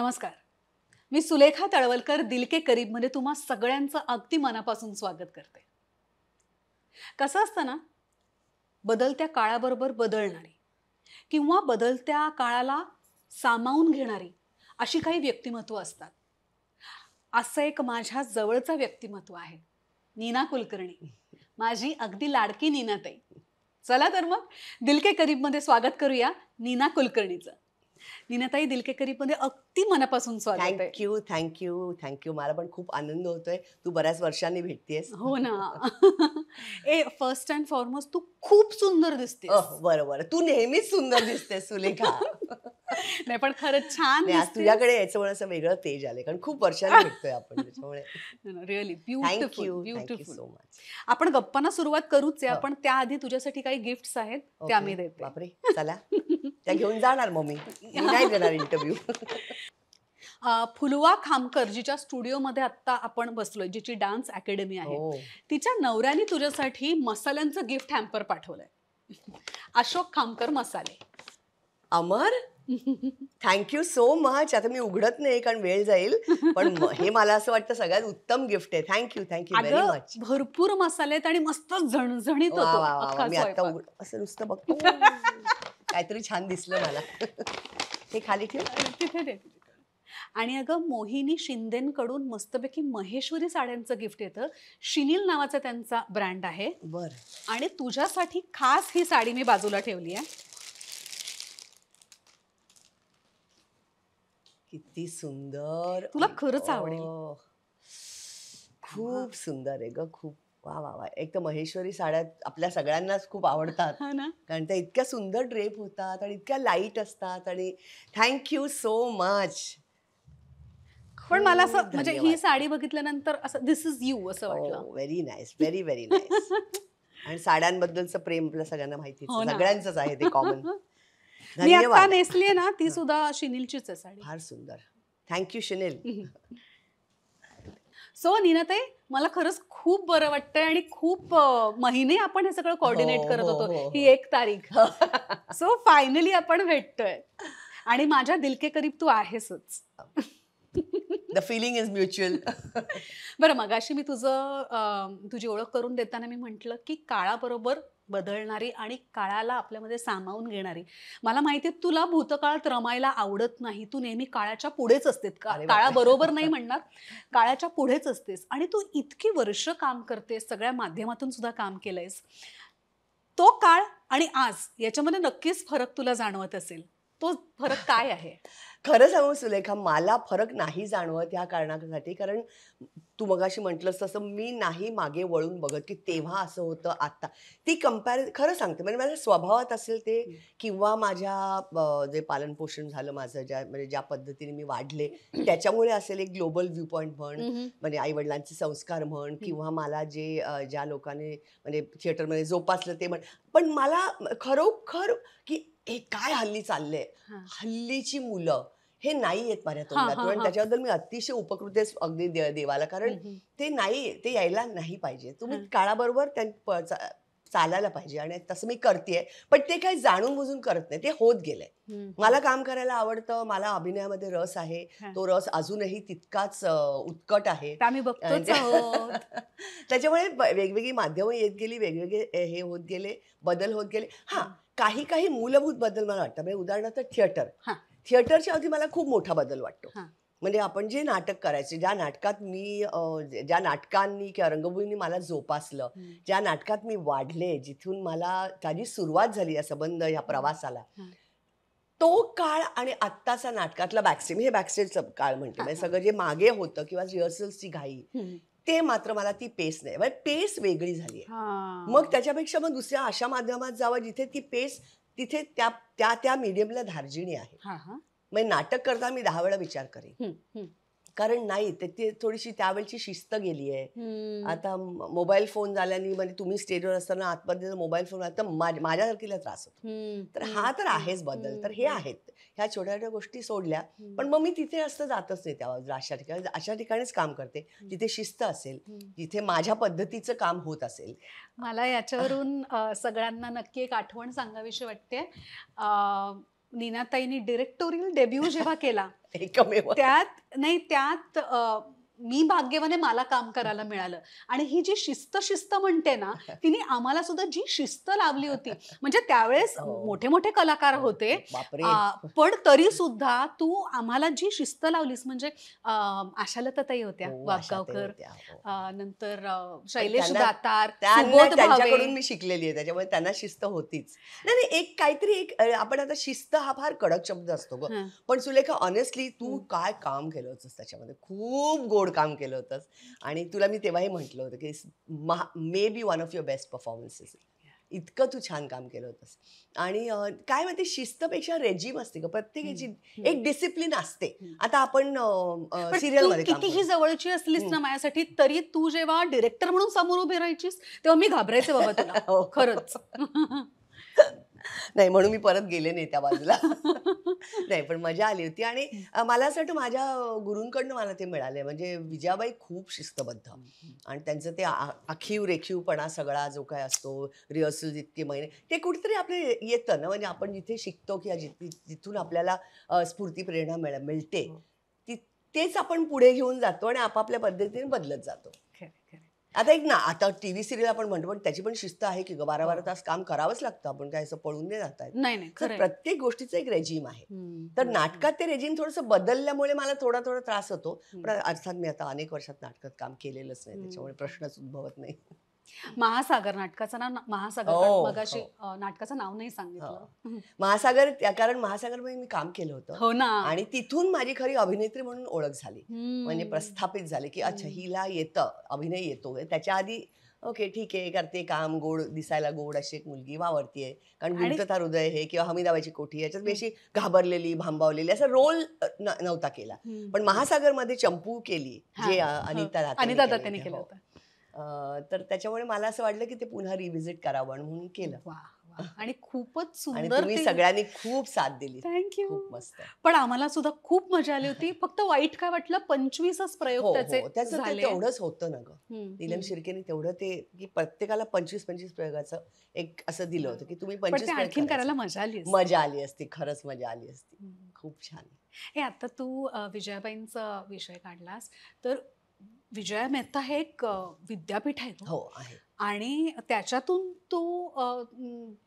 नमस्कार मी सुलेखा तळवलकर दिलके करीबमध्ये म्हणजे तुम्हा सगळ्यांचं अगदी मनापासून स्वागत करते कसं असतं ना बदलत्या काळाबरोबर बदलणारी किंवा बदलत्या काळाला सामावून घेणारी अशी काही व्यक्तिमत्व असतात असं एक माझ्या जवळचं व्यक्तिमत्व आहे नीना कुलकर्णी माझी अगदी लाडकी नीनाताई चला तर मग दिलके करीबमध्ये स्वागत करूया नीना कुलकर्णीचं निनाताई दिलकेकरीमध्ये अगदी मनापासून स्वागत आहे थँक्यू थँक्यू थँक्यू मला पण खूप आनंद होतोय तू बऱ्याच वर्षांनी भेटतेस हो ना ए फर्स्ट अँड फॉरमोस्ट तू खूप सुंदर दिसते बरोबर तू नेहमीच सुंदर दिसते सुलेखा नाही पण खरंच छान तुझ्याकडे याच्यामुळे असं वेगळं तेज आले कारण खूप वर्षांनी भेटतोय आपण त्याच्यामुळे really beautiful beautiful so much आपण गप्पांना सुरुवात करूच आहे हो. पण त्याआधी तुझ्यासाठी काही गिफ्ट्स आहेत त्या आम्ही देतो बापरे चला त्या घेऊन जाणार मम्मी नाही देणार इंटरव्ह्यू फुलवा खामकर जिच्या स्टुडिओमध्ये आता आपण बसलोय जिची डान्स अकॅडमी आहे हो. तिच्या नवऱ्याने तुझ्यासाठी मसाल्यांचं गिफ्ट हॅम्पर पाठवलंय अशोक खामकर मसाले अमर थँक्यू सो मच आता मी उघडत नाही कारण वेळ जाईल पण हे मला असं वाटतं सगळ्यात उत्तम गिफ्ट आहे थँक्यू थँक्यू व्हेरी मच भरपूर मसाले आहेत आणि मस्त झणझणीत मी आता असं नुसतं बघतो काहीतरी छान दिसलं मला हे खाली ठेव आणि अगं मोहिनी शिंदेकडून मस्तपैकी महेश्वरी साड्यांचं गिफ्ट येतं शिनील नावाचा त्यांचा ब्रँड आहे बर आणि तुझ्यासाठी खास ही साडी मी बाजूला ठेवली आहे किती सुंदर तुला खरंच आवडेल खूप सुंदर आहे ग खूप वा वा वा एक तर महेश्वरी साड्या आपल्या सगळ्यांनाच खूप आवडतात कारण त्या इतक्या सुंदर ड्रेप होतात आणि इतक्या लाईट असतात आणि थँक्यू सो मच पण मला असं म्हणजे ही साडी बघितल्यानंतर असं दिस इज यू असं हो, वाटलं very nice very very nice आणि साड्यांबद्दलचं प्रेम आपल्या सगळ्यांना माहिती हो सगळ्यांच आहे ते कॉमन मी आता नेसली ना ती सुद्धा शिनिलचीच आहे साडी फार सुंदर थँक्यू शिनिल सो ते मला खरंच खूप बरं वाटतंय आणि खूप महिने आपण हे सगळं कोऑर्डिनेट हो, करत हो, होतो हो, ही एक तारीख सो फायनली आपण भेटतोय आणि माझ्या दिलके करीब तू आहेसच द फिलिंग इज म्युच्युअल बरं मगाशी मी तुझं तुझी ओळख करून देताना मी म्हंटल की काळाबरोबर बदलणारी आणि काळाला आपल्यामध्ये सामावून घेणारी मला माहिती तुला भूतकाळात रमायला आवडत नाही तू नेहमी काळाच्या पुढेच असते काळाबरोबर नाही म्हणणार काळाच्या पुढेच असतेस आणि तू इतकी वर्ष काम करतेस सगळ्या माध्यमातून सुद्धा काम केलंयस तो काळ आणि आज याच्यामध्ये नक्कीच फरक तुला जाणवत असेल तो फरक काय आहे खरं सांगू सुलेखा मला फरक नाही जाणवत या कारणासाठी कारण तू मगाशी म्हटलंस तसं मी नाही मागे वळून बघत की तेव्हा असं होतं आत्ता ती कंपॅर खरं सांगते म्हणजे माझ्या स्वभावात असेल ते किंवा माझ्या जे पालनपोषण झालं माझं ज्या म्हणजे ज्या पद्धतीने मी वाढले त्याच्यामुळे असेल एक ग्लोबल व्ह्यू पॉईंट म्हण म्हणजे वडिलांचे संस्कार म्हण किंवा मला जे ज्या लोकांनी म्हणजे थिएटरमध्ये जोपासलं ते म्हण पण मला खरोखर की हे काय हल्ली चाललंय हल्लीची मुलं हे नाही येत माझ्या तोंडात कारण त्याच्याबद्दल मी अतिशय उपकृत अगदी देवाला कारण ते नाही ते यायला नाही पाहिजे तुम्ही काळाबरोबर चालायला पाहिजे आणि तसं मी करते पण ते काही जाणून बुजून करत नाही ते होत गेलंय मला काम करायला आवडतं मला अभिनयामध्ये रस आहे तो रस अजूनही तितकाच उत्कट आहे त्याच्यामुळे वेगवेगळी माध्यमं येत गेली वेगवेगळे हे होत गेले बदल होत गेले हा काही काही मूलभूत बदल मला वाटतं म्हणजे उदाहरणार्थ थिएटर थिएटरच्या अवधी मला खूप मोठा बदल वाटतो म्हणजे आपण जे नाटक करायचे ज्या नाटकात मी ज्या नाटकांनी किंवा रंगभूमींनी मला जोपासलं ज्या नाटकात मी वाढले जिथून मला त्याची सुरुवात झाली या संबंध या प्रवासाला तो काळ आणि आत्ताचा नाटकातला बॅकस्टेज हे बॅकस्टेजचं काळ म्हणतो म्हणजे सगळं जे मागे होतं किंवा रिहर्सल्सची घाई ते मात्र मला ती पेस नाही म्हणजे पेस वेगळी झाली आहे मग त्याच्यापेक्षा मग दुसऱ्या अशा माध्यमात जावं जिथे ती पेस तिथे त्या त्या त्या मीडियमला धार्जिणी आहे म्हणजे नाटक करता मी दहा वेळा विचार करेन कारण नाही ते ती थोडीशी त्यावेळची शिस्त गेली आहे आता मोबाईल फोन झाल्याने म्हणजे तुम्ही स्टेजवर असताना आतमध्ये मोबाईल फोन तर माझ्यासारखीला त्रास होतो तर हा तर आहेच बदल तर हे आहेत ह्या छोट्या छोट्या गोष्टी सोडल्या पण मग मी तिथे असं जातच नाही त्या अशा ठिकाणी अशा ठिकाणीच काम करते जिथे शिस्त असेल जिथे माझ्या पद्धतीचं काम होत असेल मला याच्यावरून सगळ्यांना नक्की एक आठवण सांगावीशी वाटते ताईने डिरेक्टोरियल डेब्यू जेव्हा केला त्यात नाही त्यात मी भाग्यवाने मला काम करायला मिळालं आणि ही जी शिस्त शिस्त म्हणते ना तिने आम्हाला सुद्धा जी शिस्त लावली होती म्हणजे त्यावेळेस हो. मोठे मोठे कलाकार हो, होते हो. पण तरी सुद्धा तू आम्हाला जी शिस्त लावलीस म्हणजे आशाला तताई होत्या वागावकर नंतर शैलेश दातार त्यांच्याकडून मी शिकलेली आहे त्याच्यामुळे त्यांना शिस्त होतीच नाही एक काहीतरी एक आपण आता शिस्त हा फार कडक शब्द असतो पण सुलेखा ऑनेस्टली तू काय काम केलं होतंस त्याच्यामध्ये खूप गोड काम केलं होतंस आणि तुला मी तेव्हाही म्हटलं होतं की may be one of your best performances इतकं तू छान काम केलं होतंस आणि काय माहिती शिस्तपेक्षा रेजिम असते का प्रत्येकाची एक डिसिप्लिन असते आता आपण सिरियल कितीही जवळची असलीस ना माझ्यासाठी तरी तू जेव्हा डिरेक्टर म्हणून समोर उभी राहायचीस तेव्हा मी घाबरायचे बाबा तुला हो. खरंच नाही म्हणून मी परत गेले नाही त्या बाजूला नाही पण मजा आली होती आणि मला असं वाटतं माझ्या गुरूंकडनं मला ते मिळाले म्हणजे विजयाबाई खूप शिस्तबद्ध आणि त्यांचं ते आखीव रेखीवपणा सगळा जो काय असतो रिहर्सल जितके महिने ते कुठेतरी आपले येतं ना म्हणजे आपण जिथे शिकतो किंवा जिथून आपल्याला स्फूर्ती प्रेरणा मिळ मिळते हो. ती तेच आपण पुढे घेऊन जातो आणि आपापल्या पद्धतीने बदलत जातो आता एक ना आता टी व्ही सिरियल आपण म्हणतो पण त्याची पण शिस्त आहे की बारा बारा हो. तास काम करावंच लागतं आपण काय असं पळून नाही जात आहे प्रत्येक गोष्टीचं एक रेजिम आहे तर नाटकात ते रेजिम थोडस बदलल्यामुळे मला थोडा थोडा त्रास होतो पण अर्थात मी आता अनेक वर्षात नाटकात काम केलेलंच नाही त्याच्यामुळे प्रश्नच उद्भवत नाही महासागर नाटकाचं ना महासागर हो, मगाशी हो. नाटकाचं नाव नाही सांगितलं हो. महासागर त्या कारण महासागर मध्ये मी काम केलं होतं हो ना आणि तिथून माझी खरी अभिनेत्री म्हणून ओळख झाली म्हणजे प्रस्थापित झाले की अच्छा हिला येतं अभिनय येतो त्याच्या आधी ओके ठीक आहे करते काम गोड दिसायला गोड अशी एक मुलगी वावरतीये कारण गुंतता हृदय हे किंवा हमीदाबाची कोठी याच्यात बेशी घाबरलेली भांबावलेली असा रोल नव्हता केला पण महासागरमध्ये चंपू केली जे अनिता अनिता केलं तर त्याच्यामुळे मला असं वाटलं की ते पुन्हा रिव्हिजिट करावं म्हणून केलं आणि खूपच सुंदर सगळ्यांनी खूप साथ दिली थँक्यू खूप मस्त पण आम्हाला सुद्धा खूप मजा आली होती फक्त वाईट काय वाटलं पंचवीसच प्रयोग हो, त्याचे हो. तेवढंच होतं ना गं शिर्केने तेवढं ते की प्रत्येकाला पंचवीस पंचवीस प्रयोगाचं एक असं दिलं होतं की तुम्ही पंचवीस आणखीन करायला मजा आली मजा आली असती खरंच मजा आली असती खूप छान हे आता तू विजयाबाईंचा विषय काढलास तर विजया मेहता हे एक विद्यापीठ आहे हो, हो आहे आणि त्याच्यातून तू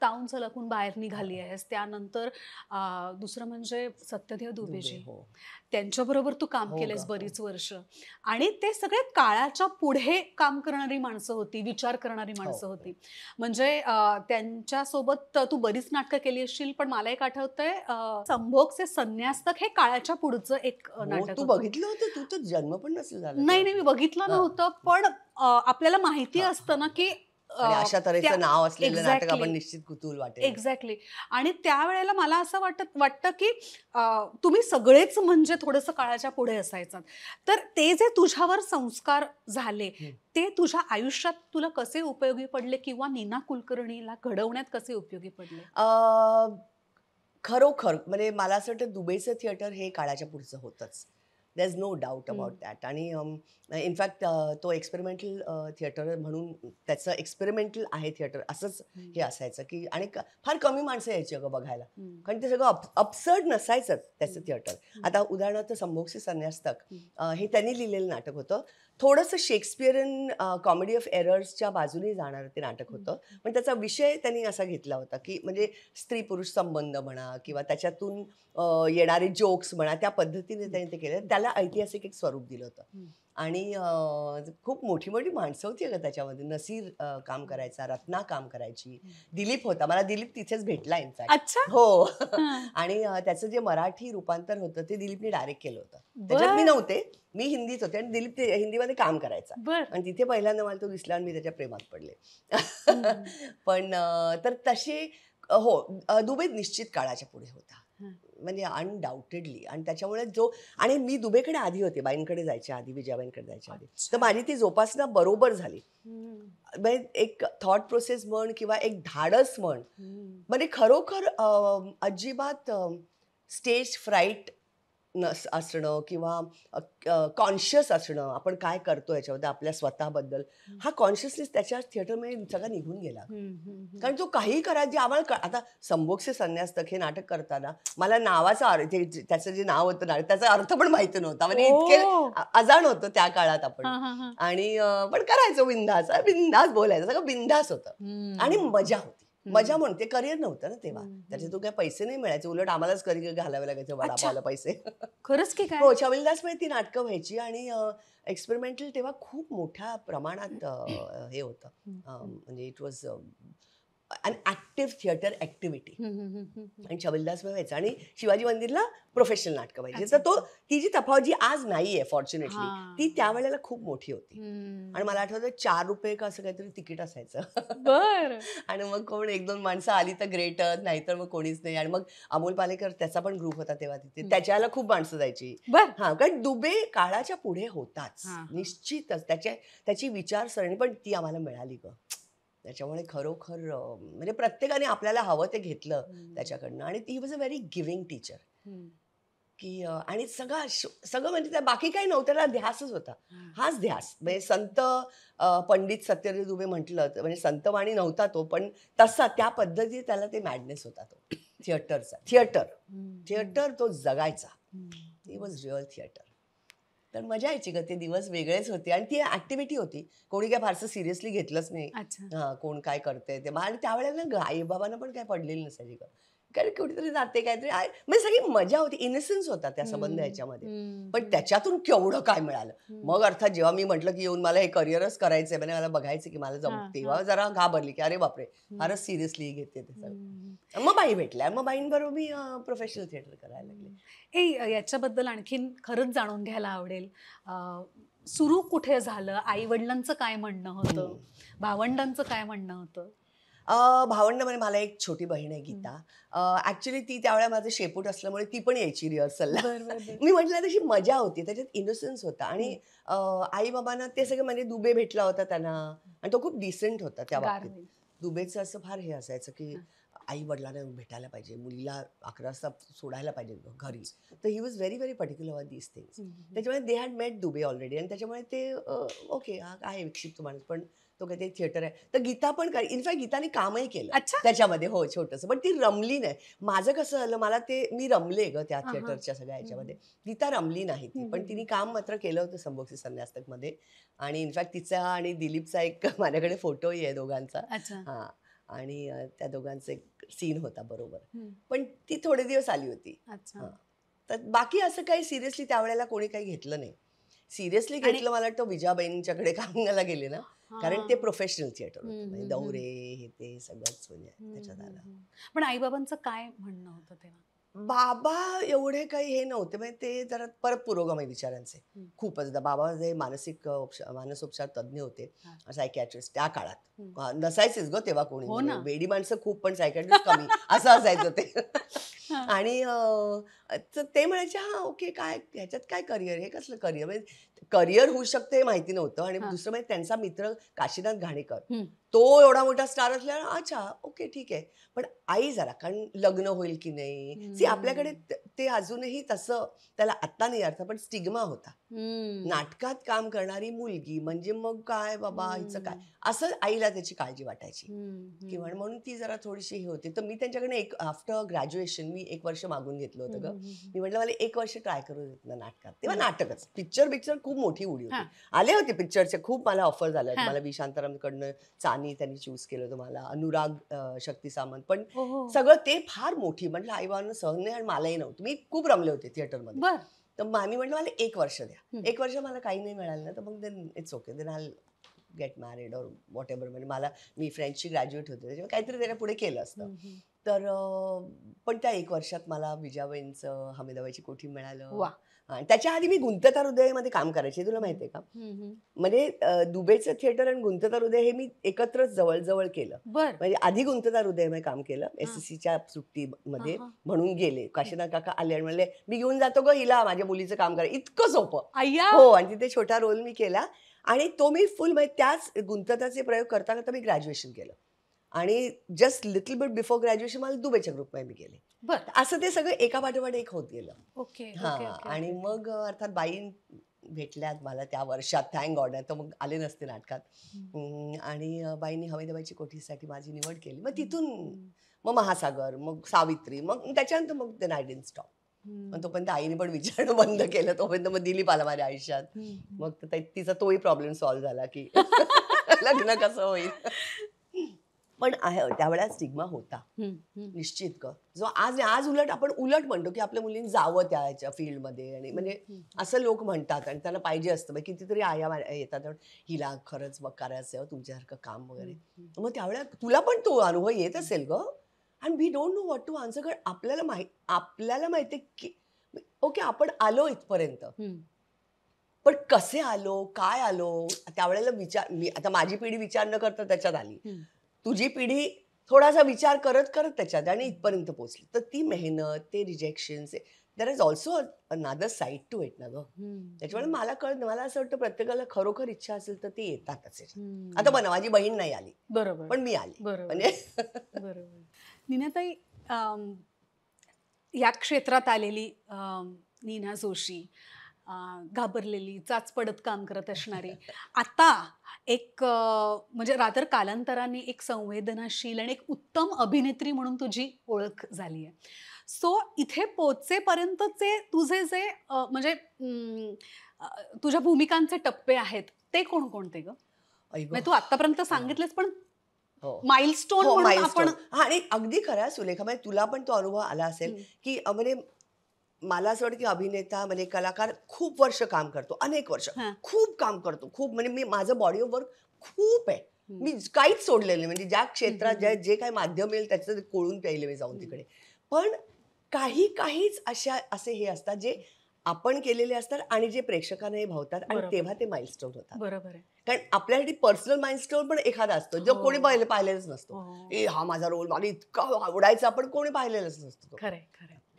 ताऊन सलकून बाहेर निघाली हो. आहेस त्यानंतर दुसरं म्हणजे सत्यदेव दुबेजी हो. त्यांच्याबरोबर तू काम हो केलेस बरीच वर्ष आणि ते सगळे काळाच्या पुढे काम करणारी माणसं होती विचार करणारी माणसं होती म्हणजे त्यांच्यासोबत तू बरीच नाटकं केली असशील पण मला एक आठवतंय संभोगचे संन्यास्तक हे काळाच्या पुढचं एक नाटक तू बघितलं होतं तू तर जन्म पण नसेल नाही नाही मी बघितलं नव्हतं पण आपल्याला माहिती असतं ना की अशा तऱ्हेचं नाव असलेलं नाटक आपण निश्चित कुतूल वाटेल एक्झॅक्टली आणि त्यावेळेला मला असं वाटत वाटतं की तुम्ही सगळेच म्हणजे थोडस काळाच्या पुढे असायचं तर ते जे तुझ्यावर संस्कार झाले ते तुझ्या आयुष्यात तुला कसे उपयोगी पडले किंवा नीना कुलकर्णीला घडवण्यात कसे उपयोगी पडले खरोखर म्हणजे मला असं वाटतं दुबईचं थिएटर हे काळाच्या पुढचं होतंच there is no doubt about that आणि इनफॅक्ट तो एक्सपेरिमेंटल थिएटर म्हणून त्याचं एक्सपेरिमेंटल आहे थिएटर असंच हे असायचं की आणि फार कमी माणसं यायची अगं बघायला कारण ते सगळं अपसर्ड नसायचंच त्याचं थिएटर आता उदाहरणार्थ संभोगशी संन्यास्तक हे त्यांनी लिहिलेलं नाटक होतं थोडंसं शेक्सपियरन कॉमेडी ऑफ एरर्सच्या बाजूने जाणारं ते नाटक होतं पण त्याचा विषय त्यांनी असा घेतला होता की म्हणजे स्त्री पुरुष संबंध म्हणा किंवा त्याच्यातून येणारे जोक्स म्हणा त्या पद्धतीने त्यांनी ते केलं त्याला ऐतिहासिक एक स्वरूप दिलं होतं आणि खूप मोठी मोठी माणसं होती अगं त्याच्यामध्ये नसीर काम करायचा रत्ना काम करायची दिलीप होता मला दिलीप तिथेच भेटला अच्छा हो आणि त्याचं जे मराठी रूपांतर होतं ते दिलीपने डायरेक्ट केलं होतं त्याच्यात मी नव्हते मी हिंदीच होते आणि दिलीप हिंदीमध्ये काम करायचा आणि तिथे पहिल्यांदा मला तो दिसला आणि मी त्याच्या प्रेमात पडले पण तर तसे हो दुबई निश्चित काळाच्या पुढे होता म्हणजे अनडाऊटेडली आणि त्याच्यामुळे जो आणि मी दुबेकडे आधी होते बाईंकडे जायच्या आधी विजयाबाईंकडे जायच्या आधी तर माझी ती जोपासना बरोबर झाली म्हणजे एक थॉट प्रोसेस म्हण किंवा एक धाडस म्हण म्हणजे खरोखर अजिबात स्टेज फ्राईट नस असणं किंवा कॉन्शियस असणं आपण काय करतो याच्यामध्ये आपल्या स्वतःबद्दल हा कॉन्शियसनेस त्याच्या थिएटरमध्ये सगळा निघून गेला कारण तो काही करा जे आम्हाला आता संन्यास तक हे नाटक करताना मला नावाचा त्याचं जे नाव होतं नाटक त्याचा अर्थ पण माहिती नव्हता म्हणजे इतके अजाण होतं त्या काळात आपण आणि पण करायचं बिंदास बिंदास बोलायचं सगळं बिंदास होतं आणि मजा होती मजा म्हणून ते करिअर नव्हतं ना तेव्हा त्याच्यातून काही पैसे नाही मिळायचे उलट आम्हालाच करिअर घालावे लागायचे आम्हाला पैसे खरंच की काय हो छबिलदास मध्ये ती नाटकं व्हायची आणि एक्सपेरिमेंटल तेव्हा खूप मोठ्या प्रमाणात हे होतं म्हणजे it was an active theatre activity आणि छबिलदास व्हायचा आणि शिवाजी मंदिरला प्रोफेशनल नाटकं पाहिजे तर तो ही जी तफाव जी आज नाही आहे फॉर्च्युनेटली ती त्यावेळेला खूप मोठी होती आणि मला आठवतं चार रुपये का असं काहीतरी तिकीट असायचं आणि मग कोण एक दोन माणसं आली तर ग्रेटर नाहीतर मग कोणीच नाही आणि मग अमोल पालेकर त्याचा पण ग्रुप होता तेव्हा तिथे त्याच्याला खूप माणसं जायची हा कारण दुबे काळाच्या पुढे होताच निश्चितच त्याच्या त्याची विचारसरणी पण ती आम्हाला मिळाली ग त्याच्यामुळे खरोखर म्हणजे प्रत्येकाने आपल्याला हवं ते घेतलं त्याच्याकडनं आणि ती was a very giving teacher की आणि सगळं सगळं म्हणजे त्या बाकी काही नव्हतं ध्यासच होता हाच ध्यास म्हणजे संत पंडित सत्यदेव दुबे म्हटलं म्हणजे संतवाणी नव्हता तो पण तसा त्या पद्धतीने त्याला ते मॅडनेस होता तो थिएटरचा थिएटर थिएटर तो जगायचा ही वॉज रिअल थिएटर तर मजा यायची ग ते दिवस वेगळेच होते आणि ती ऍक्टिव्हिटी होती कोणी काय फारसं सिरियसली घेतलंच नाही हा कोण काय करते ते आणि त्यावेळेला ना आई बाबांना पण काय पडलेली नसायची ग कारण कुठेतरी जाते काहीतरी म्हणजे सगळी मजा होती इनसेन्स होता त्या संबंध याच्यामध्ये पण त्याच्यातून केवढं काय मिळालं मग अर्थात जेव्हा मी म्हटलं की येऊन मला हे करिअरच करायचंय म्हणजे मला बघायचं की मला जाऊ तेव्हा जरा घाबरली की अरे बापरे फारच सिरियसली घेते मग बाई भेटल्या मग बाईंबरोबर मी प्रोफेशनल थिएटर करायला लागले हे याच्याबद्दल आणखीन खरंच जाणून घ्यायला आवडेल सुरू कुठे झालं आई वडिलांचं काय म्हणणं होतं भावंडांचं काय म्हणणं होतं भावंड म्हणजे मला एक छोटी बहीण आहे गीता ऍक्च्युली ती त्यावेळेला माझं शेपूट असल्यामुळे ती पण यायची रिहर्सलला मी म्हटलं तशी मजा होती त्याच्यात इनोसन्स होता आणि आई बाबांना ते सगळं म्हणजे दुबे भेटला होता त्यांना आणि तो खूप डिसेंट होता त्या बाबतीत दुबेचं असं फार हे असायचं की आई वडिलांना भेटायला पाहिजे मुलीला अकरा वाजता सोडायला पाहिजे घरी तर he was very very particular on these things त्याच्यामुळे they had met Dube already आणि त्याच्यामुळे ते ओके हा आहे विक्षिप्त पण तो काही थिएटर आहे तर गीता पण काय इनफॅक्ट गीताने कामही केलं त्याच्यामध्ये हो छोटस पण ती रमली नाही माझं कसं झालं मला ते मी रमले ग त्या थिएटरच्या सगळ्या याच्यामध्ये गीता रमली नाही ती पण तिने काम मात्र केलं होतं संभोक्सी मध्ये आणि इनफॅक्ट तिचा आणि दिलीपचा एक माझ्याकडे फोटोही आहे दोघांचा हा आणि त्या दोघांचा एक सीन होता बरोबर पण ती थोडे दिवस आली होती तर बाकी असं काही सिरियसली त्यावेळेला कोणी काही घेतलं नाही सिरियसली घेतलं मला वाटतं विजाबाईंच्याकडे कामाला गेले ना कारण ते प्रोफेशनल थिएटर होतं दौरे हे ते सगळंच म्हणजे त्याच्यात आलं पण आईबाबांचं काय म्हणणं होतं तेव्हा बाबा एवढे काही हे नव्हते म्हणजे ते जरा परत पुरोगामी विचारांचे खूपच बाबा जे मानसिक मानसोपचार तज्ज्ञ होते सायकॅट्रिस्ट त्या काळात नसायचेच ग तेव्हा कोणी बेडी हो माणसं खूप पण सायकॅट्रिस्ट कमी असं असायचं ते आणि ते म्हणायचे हा ओके काय ह्याच्यात काय करिअर हे कसलं करिअर म्हणजे करिअर होऊ शकते हे माहिती नव्हतं आणि दुसरं म्हणजे त्यांचा मित्र काशीनाथ घाणेकर तो एवढा मोठा स्टार असल्या अच्छा ओके ठीक आहे पण आई जरा कारण लग्न होईल की नाही सी आपल्याकडे ते अजूनही तसं त्याला आत्ता नाही अर्थ पण स्टिग्मा होता नाटकात काम करणारी मुलगी म्हणजे मग काय बाबा हिचं काय असं आईला त्याची काळजी वाटायची किंवा म्हणून ती जरा थोडीशी हे होती तर मी त्यांच्याकडे एक आफ्टर ग्रॅज्युएशन मी एक वर्ष मागून घेतलं होतं ग मी म्हटलं मला एक वर्ष ट्राय करू देत नाटकात तेव्हा नाटकच पिक्चर पिक्चर खूप मोठी उडी होती आले होते पिक्चरचे खूप मला ऑफर झाले मला विशांतरामकडनं चानी त्यांनी चूज केलं होतं मला अनुराग शक्ती सामंत पण हो, हो. सगळं ते फार मोठी म्हटलं आईबाबांना सहन नाही आणि मलाही नव्हतं मी खूप रमले होते थिएटरमध्ये तर मग आम्ही म्हटलं मला एक वर्ष द्या एक वर्ष मला काही नाही मिळालं ना तर मग then it's okay then I'll get married और वॉट एव्हर म्हणजे मला मी फ्रेंडशी ग्रॅज्युएट होते त्याच्यामुळे काहीतरी त्याला पुढे केलं असतं तर पण त्या एक वर्षात मला विजाबाईंचं हमीदाबाईची कोठी मिळालं वा त्याच्या आधी मी गुंतता हृदयमध्ये काम करायचे तुला माहितीये का म्हणजे दुबेचं थिएटर आणि गुंतता हृदय हे मी एकत्रच जवळजवळ केलं म्हणजे आधी गुंतता मध्ये काम केलं सुट्टी मध्ये म्हणून गेले काशीनाथ काका आले आणि म्हणले मी घेऊन जातो ग हिला माझ्या मुलीचं काम करा इतकं सोपं हो आणि तिथे छोटा रोल मी केला आणि तो मी फुल म्हणजे त्याच गुंतताचे प्रयोग करता करता मी ग्रॅज्युएशन केलं आणि just little bit before graduation मला दुबईच्या ग्रुपमध्ये मी गेले बट असं ते सगळं एका पाठोपाठ एक होत गेलं ओके हा आणि मग अर्थात बाई भेटल्यात मला त्या वर्षात थँक गॉड तर मग आले नसते नाटकात आणि बाईंनी हवेदबाईची कोठीसाठी माझी निवड केली मग तिथून मग महासागर मग सावित्री मग त्याच्यानंतर मग देन नाईट स्टॉप तोपर्यंत आईने पण विचारणं बंद केलं तोपर्यंत मग दिली आला माझ्या आयुष्यात मग तिचा तोही प्रॉब्लेम सॉल्व्ह झाला की लग्न कसं होईल पण आहे त्यावेळेला स्टिग्मा होता निश्चित ग जो आज आज उलट आपण उलट म्हणतो की आपल्या मुलींनी जावं त्या फील्डमध्ये आणि म्हणजे असं लोक म्हणतात आणि त्यांना पाहिजे असतं कितीतरी आया येतात हिला खरंच मग करायचं तुमच्यासारखं काम वगैरे मग त्यावेळेला तुला पण तो अनुभव येत असेल ग and we don't know what to answer कारण आपल्याला माहिती आपल्याला माहिती की ओके आपण आलो इथपर्यंत पण कसे आलो काय आलो त्यावेळेला विचार मी आता माझी पिढी विचार न करता त्याच्यात आली तुझी पिढी थोडासा विचार करत करत त्याच्यात आणि इथपर्यंत पोहोचली तर ती मेहनत ते rejection there is also another side to it ना ग त्याच्यामुळे मला कळत मला असं वाटतं प्रत्येकाला खरोखर इच्छा असेल तर ती येतातच आता बना माझी बहीण नाही आली बरोबर पण मी आली म्हणजे बरोबर निनाताई या क्षेत्रात आलेली नीना जोशी घाबरलेली चाच पडत काम करत असणारी आता एक म्हणजे रातर कालांतराने एक संवेदनाशील आणि एक उत्तम अभिनेत्री म्हणून तुझी ओळख झाली आहे सो इथे पोचेपर्यंतचे तुझे जे म्हणजे तुझ्या भूमिकांचे टप्पे आहेत ते कोणकोणते ग म्हणजे तू आतापर्यंत सांगितलेस पण हो. माइलस्टोन हो, आपण आणि अगदी खरं सुलेखा म्हणजे तुला पण तो अनुभव आला असेल की म्हणजे मला असं वाटत की अभिनेता म्हणजे कलाकार खूप वर्ष काम करतो अनेक वर्ष खूप काम करतो खूप म्हणजे मी माझं बॉडी ऑफ वर्क खूप आहे मी काहीच सोडलेलं नाही म्हणजे ज्या क्षेत्रात ज्या जे काही माध्यम येईल त्याचं कोळून प्यायले मी जाऊन तिकडे पण काही काहीच अशा असे हे असतात जे आपण केलेले असतात आणि जे हे भावतात आणि तेव्हा ते माइलस्टोन होतात बरोबर आहे कारण आपल्यासाठी पर्सनल माइलस्टोन पण एखादा असतो जो हो. कोणी पाहिले पाहिलेलाच नसतो हो. हा माझा रोल मला इतका आवडायचा आपण कोणी पाहिलेलाच नसतो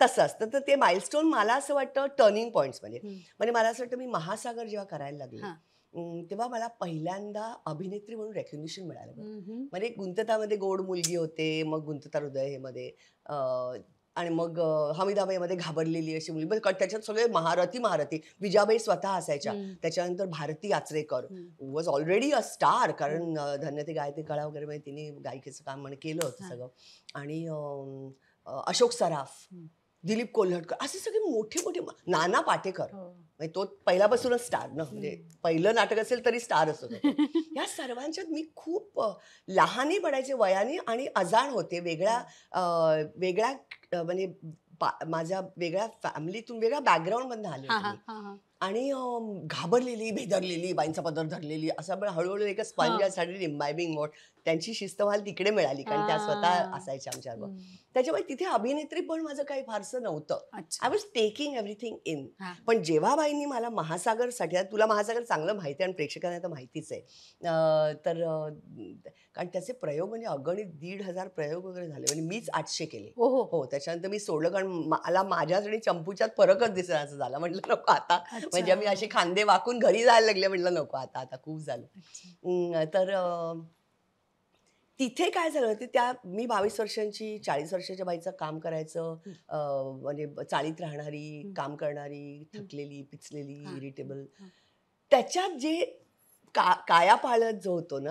तसं असतं तर ते माइलस्टोन मला असं वाटतं टर्निंग पॉईंट्स म्हणजे म्हणजे मला असं वाटतं मी महासागर जेव्हा करायला लागले तेव्हा मला पहिल्यांदा अभिनेत्री म्हणून रेकग्निशन मिळालं म्हणजे गुंततामध्ये गोड मुलगी होते मग गुंतता हृदय हे मध्ये आणि मग हमीदाबाईमध्ये घाबरलेली अशी मुली त्याच्यात सगळे महारथी महारथी विजाबाई स्वतः असायच्या त्याच्यानंतर Bharati Achrekar was already a star कारण धन्य ते गायते कळा वगैरे म्हणजे तिने गायिकेचं काम म्हणून केलं होतं सगळं आणि अशोक सराफ दिलीप कोल्हटकर असे सगळे मोठे मोठे नाना पाटेकर हो. म्हणजे तो पहिल्यापासूनच स्टार ना म्हणजे पहिलं नाटक असेल तरी स्टार असतो या सर्वांच्यात मी खूप लहानही पडायचे वयाने आणि अजाण होते वेगळ्या वेगळ्या म्हणजे माझ्या वेगळ्या फॅमिलीतून वेगळ्या बॅकग्राऊंड मधून आले आणि घाबरलेली भेदरलेली बाईंचा पदर धरलेली असं पण हळूहळू एक स्पंजासाठी इम्बायबिंग मोड त्यांची शिस्तवाल तिकडे मिळाली कारण त्या स्वतः असायच्या आमच्या त्याच्यामुळे तिथे अभिनेत्री पण माझं काही फारसं नव्हतं I was taking everything in पण जेव्हा बाईंनी मला महासागर साठी तुला महासागर चांगलं माहिती आहे आणि प्रेक्षकांना तर माहितीच आहे तर कारण त्याचे प्रयोग म्हणजे अगणित दीड हजार प्रयोग वगैरे झाले म्हणजे मीच आठशे केले हो हो, हो त्याच्यानंतर मी सोडलं कारण मला माझ्याच आणि चंपूच्यात फरकच असं झालं म्हटलं नको आता म्हणजे आम्ही असे खांदे वाकून घरी जायला लागले म्हटलं नको आता आता खूप झालं तर तिथे काय झालं ते त्या मी बावीस वर्षांची चाळीस वर्षाच्या बाईचं काम करायचं म्हणजे चाळीत राहणारी काम करणारी थकलेली पिचलेली इरिटेबल त्याच्यात जे का काया पाळत जो होतो ना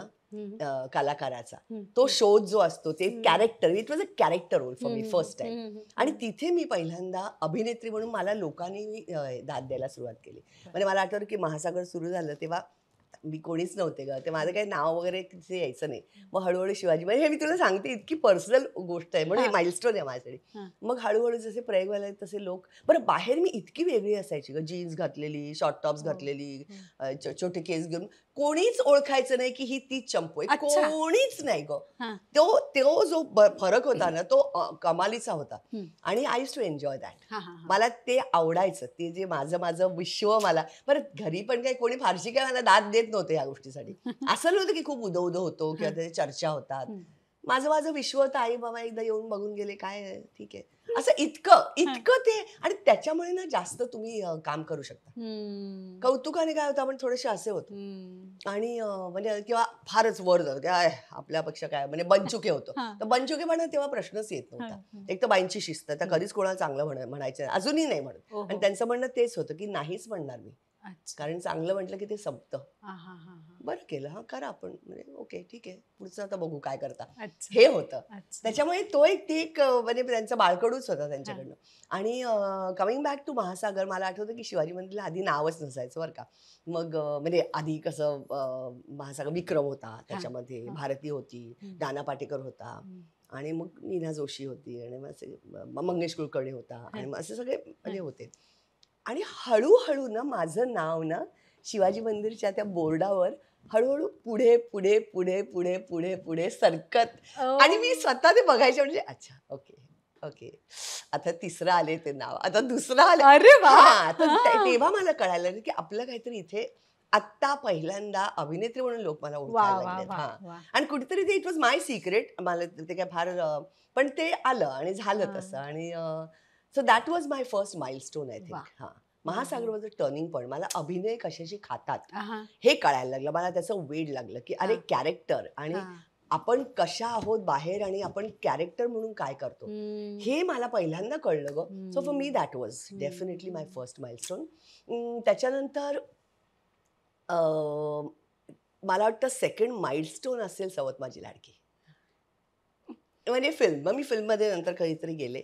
कलाकाराचा तो शोध जो असतो ते character it was a character role for me first time आणि तिथे मी पहिल्यांदा अभिनेत्री म्हणून मला लोकांनी दाद द्यायला सुरुवात केली म्हणजे मला आठवतं की महासागर सुरू झालं तेव्हा मी कोणीच नव्हते ग ते माझं काही नाव वगैरे तिथे यायचं नाही मग हळूहळू शिवाजी म्हणजे हे मी तुला सांगते इतकी पर्सनल गोष्ट आहे म्हणून माइलस्टोन आहे माझ्यासाठी मग हळूहळू जसे प्रयोग व्हायला तसे लोक बरं बाहेर मी इतकी वेगळी असायची ग जीन्स घातलेली शॉर्ट टॉप्स हो. घातलेली छोटे केस घेऊन कोणीच ओळखायचं नाही की ही ती चंपू कोणीच नाही ग तो तो जो फरक होता ना तो कमालीचा होता आणि आय टू एन्जॉय दॅट मला ते आवडायचं ते जे माझं माझं विश्व मला बरं घरी पण काही कोणी फारशी काय मला दाद देत नव्हते या गोष्टीसाठी असं नव्हतं की खूप उदो उदो होतो किंवा त्याच्या चर्चा होतात माझं माझं विश्व तर आई बाबा एकदा येऊन बघून गेले काय ठीक आहे असं इतकं इतकं ते आणि त्याच्यामुळे ना जास्त तुम्ही काम करू शकता कौतुकाने काय होतं आपण थोडेसे असे होत आणि म्हणजे किंवा फारच वर जातो काय आपल्यापेक्षा काय म्हणजे बंचुके होतो तर बंचुके म्हणा तेव्हा प्रश्नच येत नव्हता एक तर बाईंची शिस्त त्या कधीच कोणाला चांगलं म्हणायचं अजूनही नाही म्हणत आणि त्यांचं म्हणणं तेच होतं की नाहीच म्हणणार मी कारण चांगलं म्हटलं की ते संपतं बरं केलं हा करा आपण म्हणजे ओके ठीक आहे पुढचं आता बघू काय करता हे होतं त्याच्यामुळे तो एक ती म्हणजे त्यांचा बाळकडूच होता त्यांच्याकडनं आणि कमिंग बॅक टू महासागर मला आठवतं की शिवाजी मंदिरला आधी नावच नसायचं बरं का मग म्हणजे आधी कसं महासागर विक्रम होता त्याच्यामध्ये भारती होती दाना पाटेकर होता आणि मग मीना जोशी होती आणि मंगेश कुलकर्णी होता आणि असे सगळे म्हणजे होते आणि हळूहळू ना माझं नाव ना शिवाजी मंदिरच्या त्या बोर्डावर हळूहळू पुढे पुढे पुढे पुढे पुढे पुढे सरकत हो. आणि मी स्वतः ते बघायचे म्हणजे अच्छा ओके ओके आता तिसरं आले ते नाव आता दुसरं आलं अरे तेव्हा मला कळायला की आपलं काहीतरी इथे आत्ता पहिल्यांदा अभिनेत्री म्हणून लोक मला ओळखायला आणि कुठेतरी ते इट वॉज माय सिक्रेट मला ते काय फार पण ते आलं आणि झालं तसं आणि so that was my first milestone I think हां महासागर टर्निंग पॉईंट मला अभिनय कशाशी खातात हे कळायला लागलं मला त्याचं वेड लागलं की अरे कॅरेक्टर आणि आपण कशा आहोत बाहेर आणि आपण कॅरेक्टर म्हणून काय करतो हे मला पहिल्यांदा कळलं ग so for me that was definitely my first milestone त्याच्यानंतर मला वाटतं सेकंड माइलस्टोन असेल सवत माझी लाडकी म्हणजे फिल्म मग मी फिल्ममध्ये नंतर कधीतरी गेले